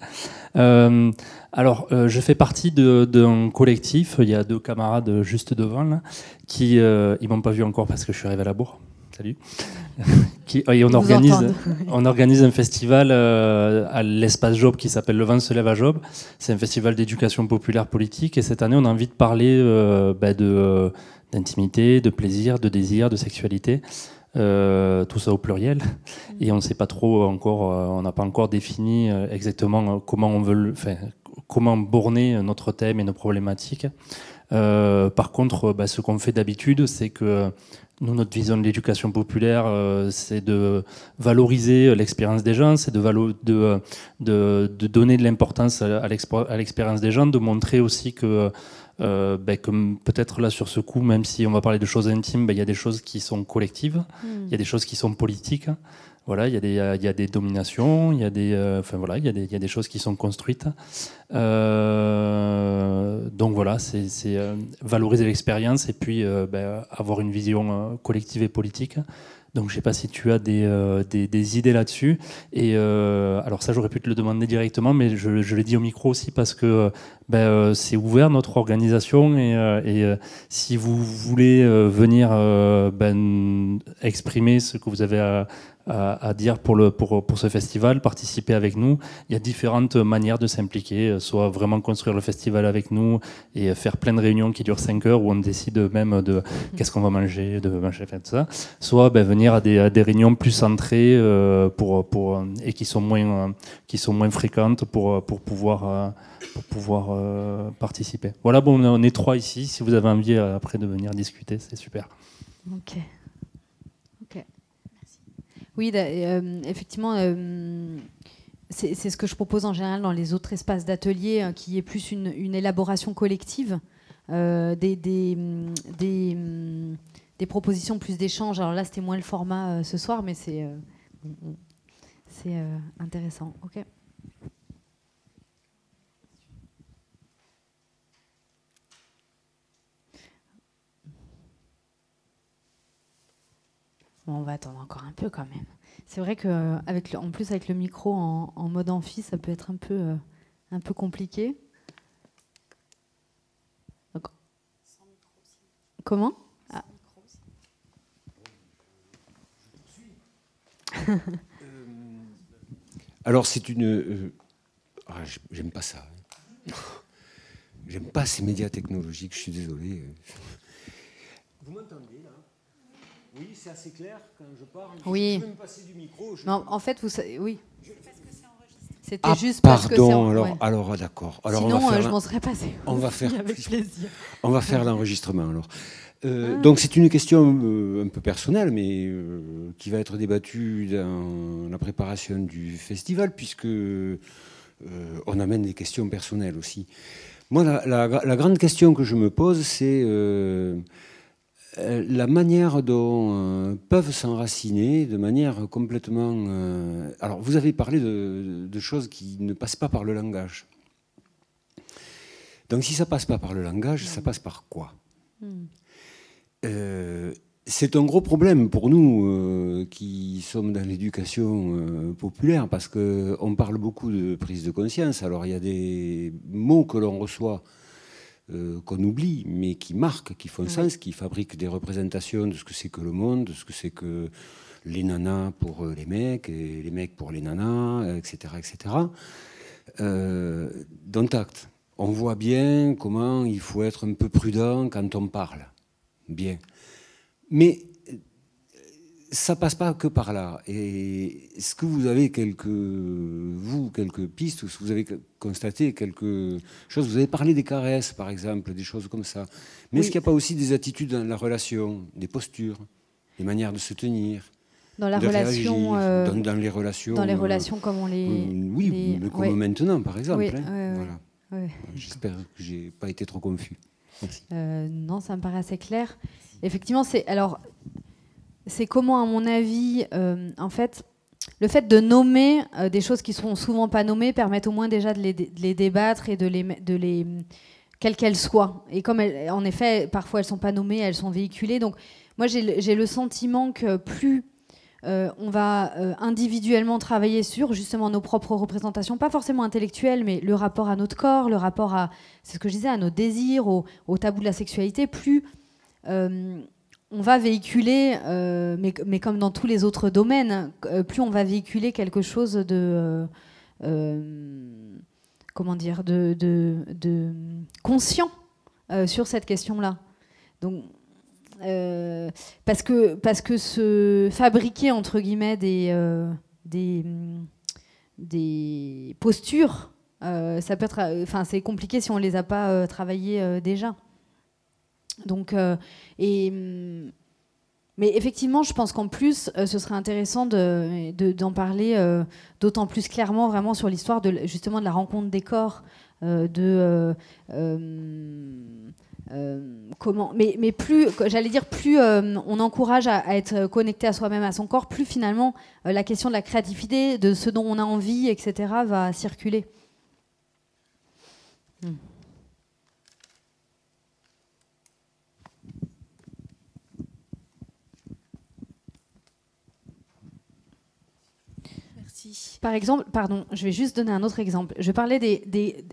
alors, je fais partie d'un collectif. Il y a deux camarades juste devant, là, qui ils m'ont pas vu encore parce que je suis arrivé à la bourre. Salut. on organise, un festival euh, à l'espace Job qui s'appelle Le vent se lève à Job. C'est un festival d'éducation populaire politique et cette année on a envie de parler euh, bah, de, euh, d'intimité, de plaisir, de désir, de sexualité. tout ça au pluriel et on ne sait pas trop encore on n'a pas encore défini exactement comment on veut le, enfin, comment borner notre thème et nos problématiques par contre bah, ce qu'on fait d'habitude c'est que notre vision de l'éducation populaire, euh, c'est de valoriser l'expérience des gens, c'est de, de, donner de l'importance à, l'expérience des gens, de montrer aussi que, euh, ben, peut-être là sur ce coup, même si on va parler de choses intimes, ben, il y a des choses qui sont collectives, hmm. il y a des choses qui sont politiques. Hein. Voilà, il y, a des dominations, il y a des, euh, voilà, il y, a des choses qui sont construites. Euh, donc voilà, c'est euh, valoriser l'expérience et puis ben, avoir une vision collective et politique. Donc je ne sais pas si tu as des, idées là-dessus. Et alors ça, j'aurais pu te le demander directement, mais je, je l'ai dit au micro aussi parce que ben, c'est ouvert notre organisation et, si vous voulez venir ben, exprimer ce que vous avez à, à, dire pour, le, pour, pour ce festival, participer avec nous. Il y a différentes manières de s'impliquer, euh, soit vraiment construire le festival avec nous et euh, faire plein de réunions qui durent 5 heures où on décide même de mm-hmm. qu'est-ce qu'on va manger, de manger, tout ça. Soit ben, venir à des, des, réunions plus centrées euh, pour, pour, et qui sont moins, qui sont moins fréquentes pour, pour pouvoir, pour pouvoir participer. Voilà, bon, on est trois ici. Si vous avez envie après de venir discuter, c'est super. Ok. Oui, euh, effectivement. Euh, c'est ce que je propose en général dans les autres espaces d'atelier, hein, qu'il qui est plus une, élaboration collective euh, des, des, mm, mm, des, propositions, plus d'échanges. Alors là, c'était moins le format ce soir, mais c'est mm, intéressant. OK. on va attendre encore un peu quand même. C'est vrai que avec en plus avec le micro en, mode amphi, ça peut être un peu, euh, un peu compliqué. Sans micro aussi. Comment micro aussi. Ah. alors c'est une. Euh, ah, j'aime pas ça. Hein. J'aime pas ces médias technologiques. Je suis désolé. Vous m'entendez là oui, c'est assez clair quand je parle. Oui. Je peux me passer du micro. Non, en fait, vous savez, oui. C'était ah, juste parce pardon, que alors, alors ah, d'accord. Alors, Sinon, on va euh, faire je m'en serais passé. On va faire, On va faire l'enregistrement alors. Euh, ah. Donc c'est une question euh, un peu personnelle, mais qui va être débattue dans la préparation du festival, puisque on amène des questions personnelles aussi. Moi, la, grande question que je me pose, c'est euh, la manière dont euh, peuvent s'enraciner de manière complètement... Euh, alors, vous avez parlé de, choses qui ne passent pas par le langage. Donc, si ça passe pas par le langage, ça mm. passe par quoi mm. C'est un gros problème pour nous qui sommes dans l'éducation populaire, parce qu'on parle beaucoup de prise de conscience. Alors, il y a des mots que l'on reçoit euh, qu'on oublie, mais qui marque, qui font sens, qui fabriquent des représentations de ce que c'est que le monde, de ce que c'est que les nanas pour euh, les mecs, et les mecs pour les nanas, etc. Euh, etc. Euh, dans on voit bien comment il faut être un peu prudent quand on parle. Bien. Mais ça passe pas que par là. Et est-ce que vous avez quelques, vous, quelques pistes, ou que vous avez constaté quelque chose Vous avez parlé des caresses, par exemple, des choses comme ça. Mais est-ce qu'il n'y a pas aussi des attitudes dans la relation, des postures, des manières de se tenir dans la relation, euh, dans, les relations, dans les relations comme on les, euh, oui, comme maintenant, par exemple. Hein. voilà. J'espère que j'ai pas été trop confus. Euh, non, ça me paraît assez clair. Effectivement, c'est alors c'est comment, à mon avis, euh, en fait, le fait de nommer euh, des choses qui sont souvent pas nommées permet au moins déjà de les, débattre et de les, de quelles qu'elles soient. Et comme en effet, parfois elles sont pas nommées, elles sont véhiculées. Donc, moi, j'ai le sentiment que plus euh, on va individuellement travailler sur justement nos propres représentations, pas forcément intellectuelles, mais le rapport à notre corps, le rapport à, c'est ce que je disais, à nos désirs, au, tabou de la sexualité, plus on va véhiculer, euh, mais, comme dans tous les autres domaines, euh, plus on va véhiculer quelque chose de... Euh, comment dire, de, de, conscient sur cette question-là. Donc, parce que parce que se fabriquer entre guillemets des des, postures, ça peut être, enfin c'est compliqué si on ne les a pas travaillées déjà. Donc, euh, mm, mais effectivement, je pense qu'en plus, euh, ce serait intéressant d'en parler euh, d'autant plus clairement vraiment sur l'histoire de, justement de la rencontre des corps, de mm, comment. Mais, plus, j'allais dire, plus on encourage à, être connecté à soi-même, à son corps, plus finalement la question de la créativité, de ce dont on a envie, etc., va circuler. Hmm. Par exemple, pardon, je vais juste donner un autre exemple. Je parlais des,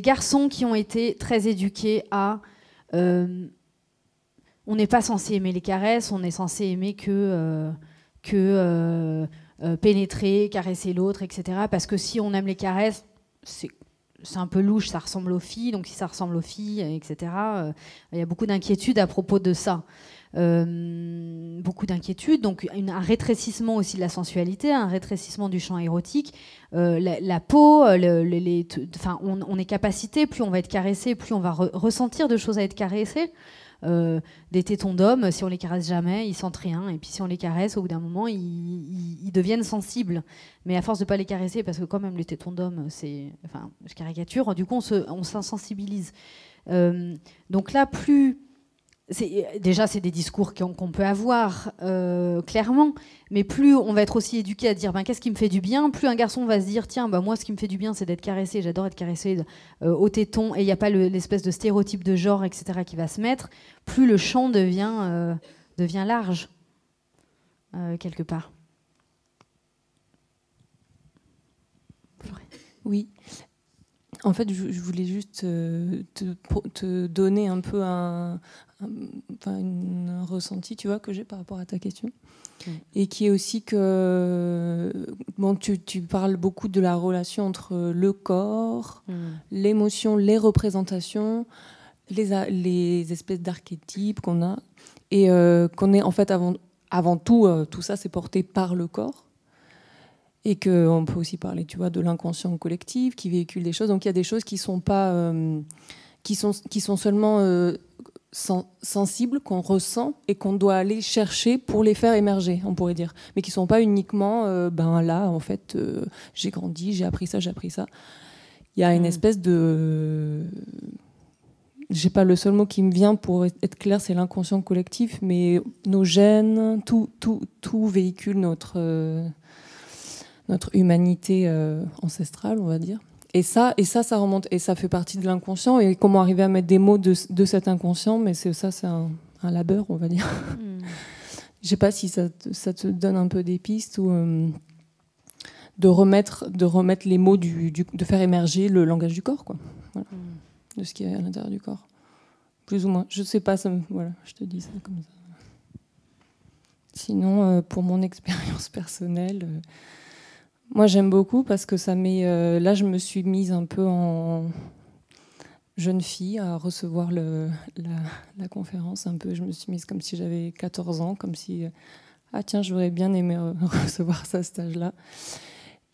garçons qui ont été très éduqués à... Euh, on n'est pas censé aimer les caresses, on est censé aimer que... Euh, que euh, pénétrer, caresser l'autre, etc. Parce que si on aime les caresses, c'est un peu louche, ça ressemble aux filles, donc si ça ressemble aux filles, etc., il y a beaucoup d'inquiétudes à propos de ça. Euh, beaucoup d'inquiétudes, donc un rétrécissement aussi de la sensualité, un rétrécissement du champ érotique, euh, la, peau, euh, enfin, on, est capacité, plus on va être caressé, plus on va ressentir de choses à être caressé des tétons d'hommes, si on les caresse jamais, ils sentent rien. Et puis si on les caresse, au bout d'un moment, ils, deviennent sensibles. Mais à force de pas les caresser, parce que quand même les tétons d'hommes, c'est, enfin, je caricature. Du coup, on s'insensibilise. donc là, plus euh, déjà, c'est des discours qu'on peut avoir, euh, clairement. Mais plus on va être aussi éduqué à dire ben, qu'est-ce qui me fait du bien, plus un garçon va se dire tiens, ben, moi, ce qui me fait du bien, c'est d'être caressé. J'adore être caressé euh, au téton et il n'y a pas l'espèce de stéréotype de genre, etc., qui va se mettre. Plus le champ devient, large, quelque part. Oui. En fait, je voulais juste te donner un peu un, un ressenti, tu vois, que j'ai par rapport à ta question. Et qui est aussi que bon, tu, tu, parles beaucoup de la relation entre le corps, mmh. l'émotion, les représentations, les, les espèces d'archétypes qu'on a, et euh, qu'on est en fait avant, avant tout, euh, tout ça c'est porté par le corps. Et qu'on peut aussi parler, tu vois, de l'inconscient collectif qui véhicule des choses. Donc il y a des choses qui sont pas... Euh, qui sont, qui sont seulement sensibles qu'on ressent et qu'on doit aller chercher pour les faire émerger, on pourrait dire, mais qui sont pas uniquement euh, ben là en fait euh, j'ai grandi, j'ai appris ça, j'ai appris ça. Il y a une mm. espèce de j'ai pas le seul mot qui me vient pour être clair, c'est l'inconscient collectif, mais nos gènes, tout tout tout véhicule notre euh, notre humanité ancestrale, on va dire et ça, et ça, ça remonte, et ça fait partie de l'inconscient. Et comment arriver à mettre des mots de, de cet inconscient, mais c'est ça, c'est un, labeur, on va dire. Je hmm. Je sais pas si ça, ça, te donne un peu des pistes ou euh, de remettre, de remettre les mots du, de faire émerger le langage du corps, quoi, hmm. de ce qui est à l'intérieur du corps, plus ou moins. Je sais pas, voilà, je te dis ça comme ça. Sinon, euh, pour mon expérience personnelle. Euh, moi, j'aime beaucoup parce que ça met. Euh, là, je me suis mise un peu en jeune fille à recevoir la, conférence. Un peu, je me suis mise comme si j'avais 14 ans, comme si euh, ah tiens, j'aurais bien aimé recevoir ça à là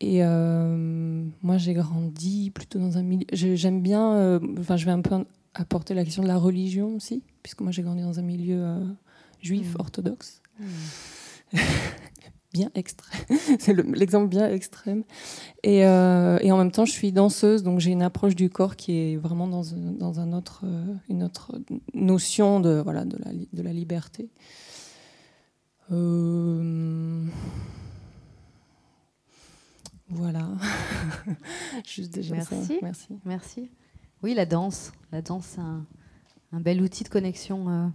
Et euh, moi, j'ai grandi plutôt dans un milieu. J'aime bien. enfin, je vais un peu apporter la question de la religion aussi, puisque moi, j'ai grandi dans un milieu juif mmh. orthodoxe. Mmh. bien c'est l'exemple bien extrême. Euh, et, en même temps, je suis danseuse, donc j'ai une approche du corps qui est vraiment dans, un autre, euh, une autre notion de, voilà, de, la, de la liberté. Euh, voilà. merci. Merci. Oui, la danse. La danse, c'est un, bel outil de connexion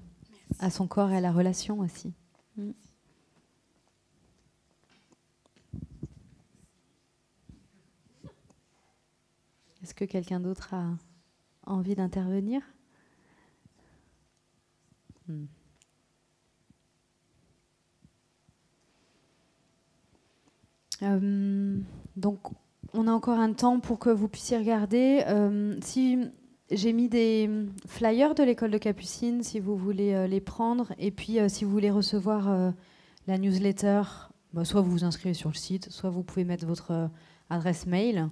à son corps et à la relation aussi. Mm. Est-ce que quelqu'un d'autre a envie d'intervenir hmm. euh, Donc, on a encore un temps pour que vous puissiez regarder. Euh, si j'ai mis des flyers de l'école de Capucine, si vous voulez euh, les prendre, et puis si vous voulez recevoir la newsletter, bah, soit vous vous inscrivez sur le site, soit vous pouvez mettre votre adresse mail.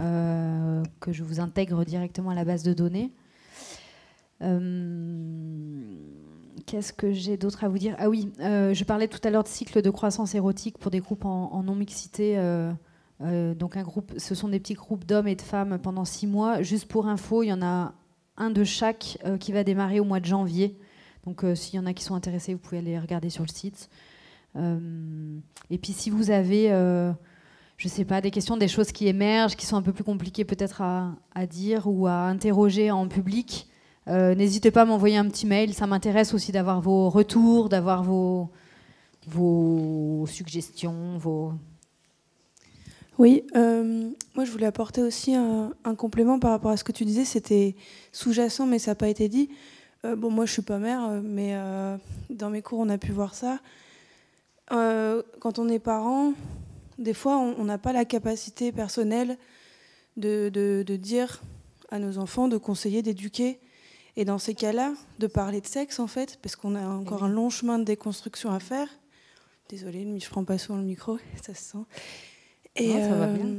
Euh, que je vous intègre directement à la base de données. Euh, qu'est-ce que j'ai d'autre à vous dire Ah oui, euh, je parlais tout à l'heure de cycle de croissance érotique pour des groupes en, en non-mixité. donc un groupe, ce sont des petits groupes d'hommes et de femmes pendant six mois. Juste pour info, il y en a un de chaque qui va démarrer au mois de janvier. Donc s'il y en a qui sont intéressés, vous pouvez aller regarder sur le site. et puis si vous avez je sais pas, des questions, des choses qui émergent, qui sont un peu plus compliquées peut-être à, à dire ou à interroger en public, euh, n'hésitez pas à m'envoyer un petit mail. Ça m'intéresse aussi d'avoir vos retours, d'avoir vos, vos suggestions, vos. Oui, euh, moi je voulais apporter aussi un, un, complément par rapport à ce que tu disais. C'était sous-jacent, mais ça n'a pas été dit. Euh, bon, moi je suis pas mère, mais dans mes cours on a pu voir ça. quand on est parent, des fois, on n'a pas la capacité personnelle de, dire à nos enfants, de conseiller, d'éduquer. Et dans ces cas-là, de parler de sexe, en fait, parce qu'on a eh encore un long chemin de déconstruction à faire. Désolée, je prends pas souvent le micro, ça se sent. Et ça va euh, bien.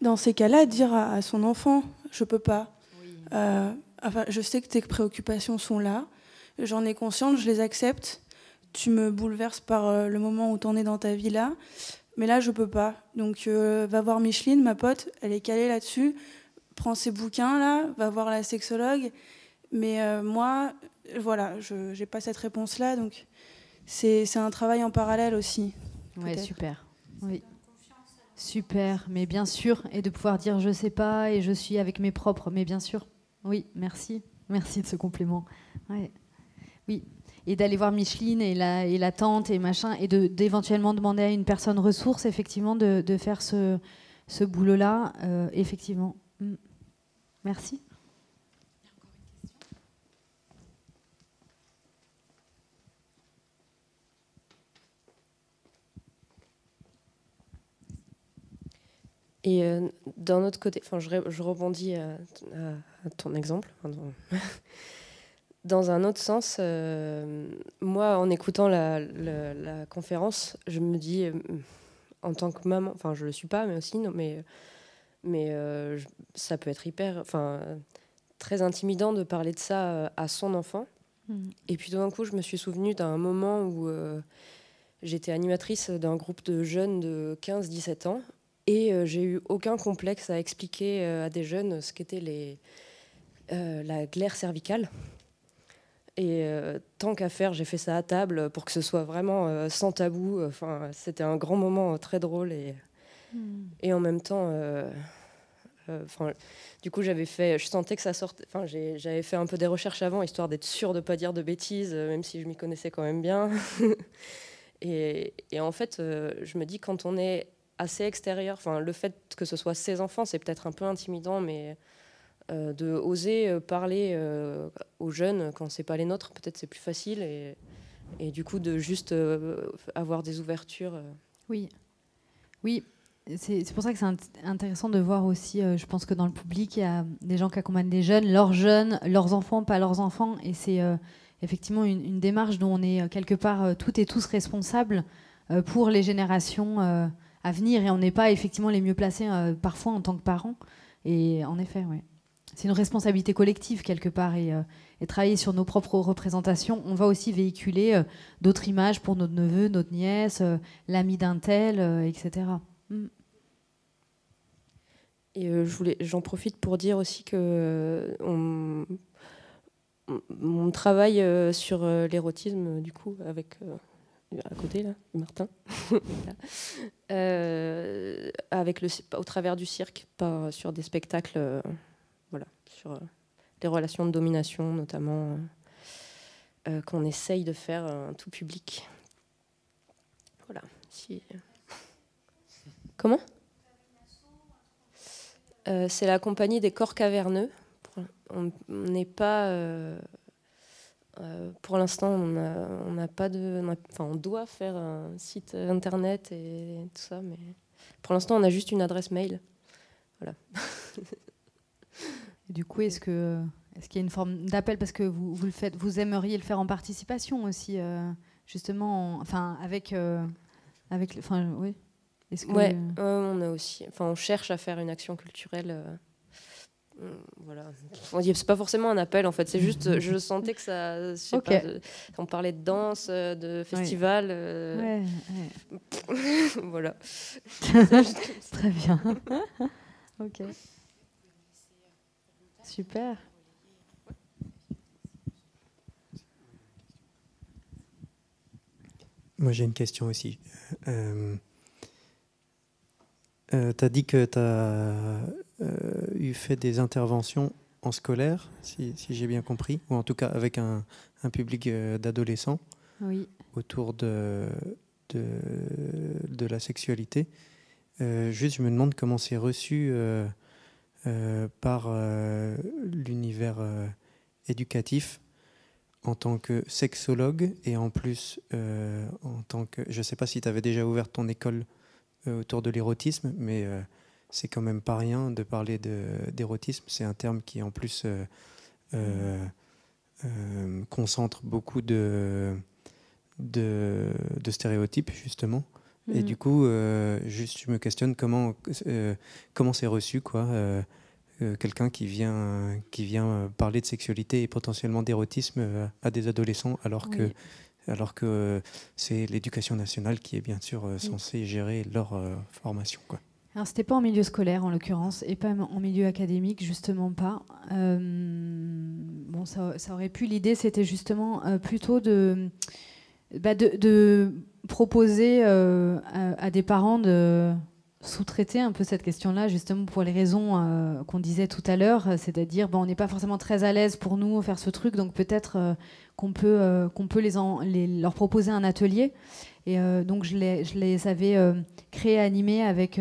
dans ces cas-là, dire à, son enfant, je peux pas. Euh, enfin, je sais que tes préoccupations sont là, j'en ai conscience, je les accepte. Tu me bouleverses par euh, le moment où tu en es dans ta vie là mais là, je peux pas. Donc, euh, va voir Micheline, ma pote, elle est calée là-dessus. Prends ses bouquins, là, va voir la sexologue. Mais euh, moi, voilà, je n'ai pas cette réponse-là. Donc, c'est un travail en parallèle aussi. Oui, super. Oui. Super, mais bien sûr, et de pouvoir dire je sais pas et je suis avec mes propres, mais bien sûr. Oui, merci. Merci de ce complément. Oui et d'aller voir Micheline et la, et tante et machin, et d'éventuellement demander à une personne ressource, effectivement, de, faire ce, boulot-là, euh, effectivement. Mm. Merci. Et euh, d'un autre côté, je, je rebondis euh, à ton exemple. dans un autre sens, euh, moi, en écoutant la, conférence, je me dis, euh, en tant que maman, enfin, je ne le suis pas, mais aussi, non, mais, mais euh, ça peut être hyper, enfin, très intimidant de parler de ça à son enfant. Mm. Et puis, tout d'un coup, je me suis souvenue d'un moment où j'étais animatrice d'un groupe de jeunes de 15-17 ans, et j'ai eu aucun complexe à expliquer à des jeunes ce qu'était la glaire cervicale. Et euh, tant qu'à faire, j'ai fait ça à table pour que ce soit vraiment euh, sans tabou. Enfin, c'était un grand moment euh, très drôle et, hmm. et en même temps, du coup, j'avais fait, je sentais que ça sortait. Enfin, j'avais fait un peu des recherches avant, histoire d'être sûre de pas dire de bêtises, même si je m'y connaissais quand même bien. et, et, en fait, je me dis quand on est assez extérieur, enfin, le fait que ce soit ses enfants, c'est peut-être un peu intimidant, mais euh, de oser euh, parler euh, aux jeunes quand c'est pas les nôtres, peut-être c'est plus facile et, et, du coup de juste avoir des ouvertures. Oui, oui, c'est pour ça que c'est intéressant de voir aussi, je pense que dans le public, il y a des gens qui accompagnent des jeunes, leurs jeunes, leurs enfants, pas leurs enfants. Et c'est effectivement une, démarche dont on est quelque part toutes et tous responsables pour les générations à venir. Et on n'est pas effectivement les mieux placés parfois en tant que parents. Et en effet, oui c'est une responsabilité collective quelque part euh, et, travailler sur nos propres représentations. On va aussi véhiculer euh, d'autres images pour notre neveu, notre nièce, euh, l'ami d'un tel, etc. Et mm. j'en profite pour dire aussi que mon travail sur l'érotisme du coup avec à côté là, Martin, avec le, au travers du cirque, pas sur des spectacles sur euh, des relations de domination, notamment, euh, euh, qu'on essaye de faire un tout public. Voilà. Comment C'est la compagnie des corps caverneux. On n'est pas. pour l'instant, on, pas de. on doit faire un site internet et tout ça, mais pour l'instant, on a juste une adresse mail. Voilà. du coup, est-ce que est-ce qu'il y a une forme d'appel parce que vous, vous, le faites, vous aimeriez le faire en participation aussi, euh, justement, enfin avec euh, avec, enfin oui. Est-ce que ouais, on a aussi, enfin on cherche à faire une action culturelle. Euh, hum, voilà, on dit c'est pas forcément un appel en fait, c'est juste, je sentais que ça, je on parlait de danse, de festival, ouais. Ouais, voilà. Très bien. ok. Super. Moi, j'ai une question aussi. Euh, euh, tu as dit que tu as euh, eu fait des interventions en scolaire, si, j'ai bien compris, ou en tout cas avec un, public d'adolescents autour de, de, de, la sexualité. juste, je me demande comment c'est reçu euh, par euh, l'univers euh, éducatif en tant que sexologue et en plus en tant que... Je ne sais pas si tu avais déjà ouvert ton école autour de l'érotisme, mais c'est quand même pas rien de parler d'érotisme. c'est un terme qui en plus concentre beaucoup de, de, de stéréotypes, justement. Et mm. du coup, euh, juste, je me questionne comment euh, comment c'est reçu, quoi. Euh, quelqu'un qui vient, qui vient parler de sexualité et potentiellement d'érotisme à des adolescents alors que alors que c'est l'éducation nationale qui est bien sûr censée gérer leur formation. Quoi. Alors c'était pas en milieu scolaire en l'occurrence et pas en milieu académique justement pas. bon ça, aurait pu l'idée c'était justement plutôt de bah, de, proposer euh, à, des parents de sous-traiter un peu cette question-là, justement pour les raisons euh, qu'on disait tout à l'heure, c'est-à-dire bon, on n'est pas forcément très à l'aise pour nous faire ce truc, donc peut-être euh, qu'on peut, qu'on peut les, leur proposer un atelier. Et donc je les, je les avais créés, animés avec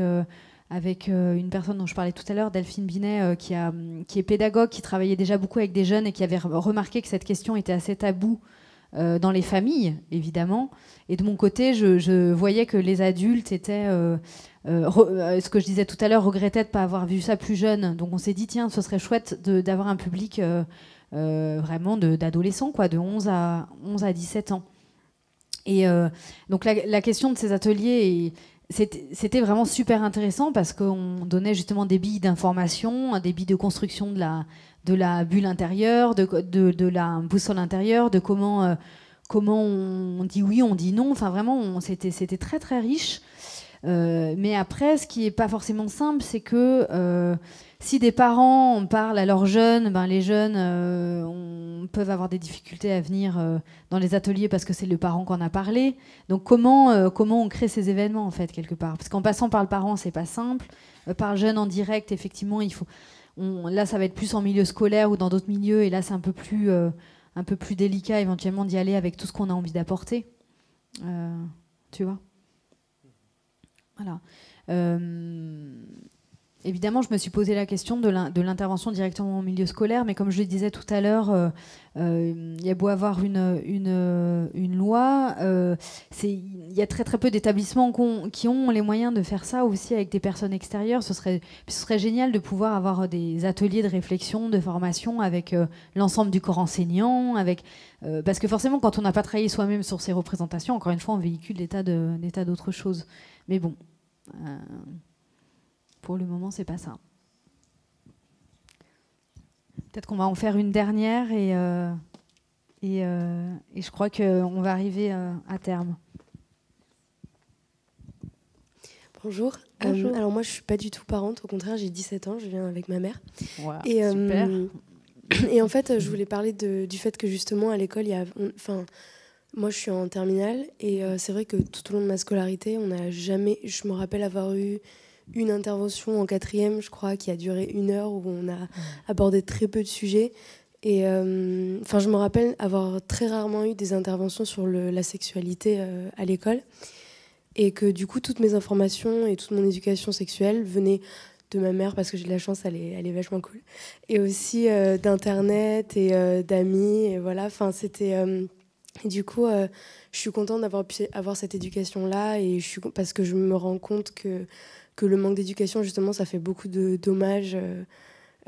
avec une personne dont je parlais tout à l'heure, Delphine Binet, qui, a, qui, est pédagogue, qui travaillait déjà beaucoup avec des jeunes et qui avait remarqué que cette question était assez taboue euh, dans les familles, évidemment. Et de mon côté, je, voyais que les adultes étaient, euh, euh, ce que je disais tout à l'heure, regrettaient de ne pas avoir vu ça plus jeune. Donc on s'est dit, tiens, ce serait chouette d'avoir un public vraiment d'adolescents, quoi, de 11 à, 11 à 17 ans. Et donc la, la, question de ces ateliers, c'était vraiment super intéressant parce qu'on donnait justement des billes d'information, des billes de construction de la, de la bulle intérieure, de, de, la boussole intérieure, de comment, euh, comment on dit oui, on dit non. Enfin, vraiment, c'était très, très riche. Euh, mais après, ce qui n'est pas forcément simple, c'est que euh, si des parents parlent à leurs jeunes, ben, les jeunes peuvent avoir des difficultés à venir dans les ateliers parce que c'est le parent qu'on a parlé. Donc comment, comment on crée ces événements, en fait, quelque part Parce qu'en passant par le parent, c'est pas simple. par le jeune en direct, effectivement, il faut là, ça va être plus en milieu scolaire ou dans d'autres milieux, et là, c'est un peu plus, euh, un peu plus délicat éventuellement d'y aller avec tout ce qu'on a envie d'apporter. Euh, tu vois Voilà. Euh, Évidemment, je me suis posé la question de l'intervention directement au milieu scolaire, mais comme je le disais tout à l'heure, euh, euh, il y a beau avoir une, une, loi, euh, il y a très très peu d'établissements qui ont les moyens de faire ça aussi avec des personnes extérieures. Ce serait, serait génial de pouvoir avoir des ateliers de réflexion, de formation avec l'ensemble du corps enseignant, avec, parce que forcément, quand on n'a pas travaillé soi-même sur ces représentations, encore une fois, on véhicule l'état tas d'autres choses. Mais bon. Pour le moment, c'est pas ça. Peut-être qu'on va en faire une dernière et, euh, euh, et, je crois qu'on va arriver euh, à terme. Bonjour. alors moi, je suis pas du tout parente. Au contraire, j'ai 17 ans. Je viens avec ma mère. et, super. et en fait, je voulais parler du fait que justement à l'école, il y a, enfin, moi, je suis en terminale et c'est vrai que tout au long de ma scolarité, on n'a jamais. Je me rappelle avoir eu une intervention en quatrième, je crois, qui a duré une heure où on a abordé très peu de sujets. Et euh, enfin, je me rappelle avoir très rarement eu des interventions sur la sexualité euh, à l'école. Et que du coup, toutes mes informations et toute mon éducation sexuelle venaient de ma mère, parce que j'ai de la chance, elle est, elle est vachement cool. Et aussi euh, d'Internet et d'amis. Et voilà, enfin, c'était. du coup, je suis contente d'avoir pu avoir cette éducation-là, et je suis, parce que je me rends compte que que le manque d'éducation, justement, ça fait beaucoup de dommages. Euh,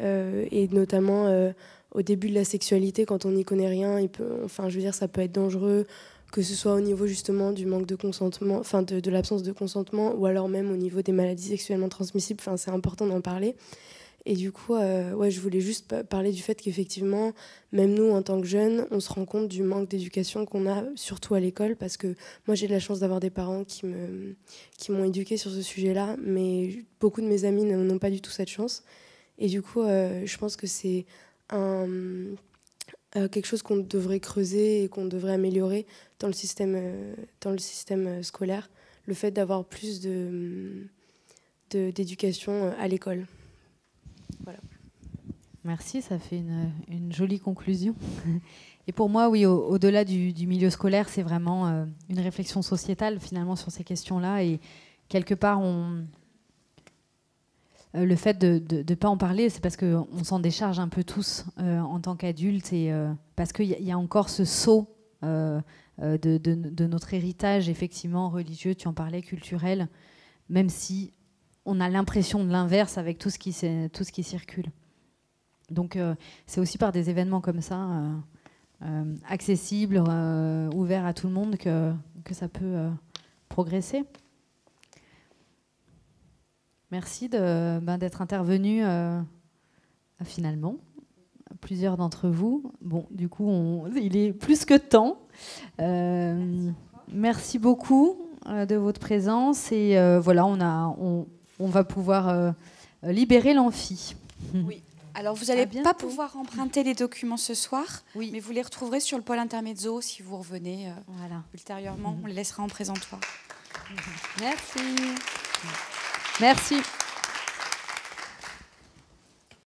euh, et notamment euh, au début de la sexualité, quand on n'y connaît rien, il peut, enfin, je veux dire, ça peut être dangereux, que ce soit au niveau justement du manque de consentement, enfin, de, de l'absence de consentement, ou alors même au niveau des maladies sexuellement transmissibles. Enfin, c'est important d'en parler. Et du coup, euh, ouais, je voulais juste parler du fait qu'effectivement, même nous, en tant que jeunes, on se rend compte du manque d'éducation qu'on a, surtout à l'école, parce que moi, j'ai de la chance d'avoir des parents qui m'ont qui éduqué sur ce sujet-là, mais beaucoup de mes amis n'ont pas du tout cette chance. Et du coup, euh, je pense que c'est un, euh, quelque chose qu'on devrait creuser et qu'on devrait améliorer dans le système, dans le système scolaire, le fait d'avoir plus de, d'éducation à l'école. Merci, ça fait une, jolie conclusion. Et pour moi, oui, au-delà du, milieu scolaire, c'est vraiment euh, une réflexion sociétale finalement sur ces questions-là. Et quelque part, on, euh, le fait de ne pas en parler, c'est parce qu'on s'en décharge un peu tous euh, en tant qu'adultes et parce qu'il y, a encore ce saut de, de, notre héritage, effectivement, religieux, tu en parlais, culturel, même si on a l'impression de l'inverse avec tout ce qui, circule. Donc euh, c'est aussi par des événements comme ça, euh, euh, accessibles, ouverts à tout le monde, que, ça peut progresser. Merci ben, d'être intervenu finalement, plusieurs d'entre vous. Bon, du coup, il est plus que temps. Merci. merci beaucoup de votre présence et voilà, on a on va pouvoir euh, euh, libérer l'amphi. Oui. Alors vous n'allez pas pouvoir emprunter les documents ce soir, mais vous les retrouverez sur le pôle intermezzo si vous revenez euh, ultérieurement. On les laissera en présentoir. Merci. Merci.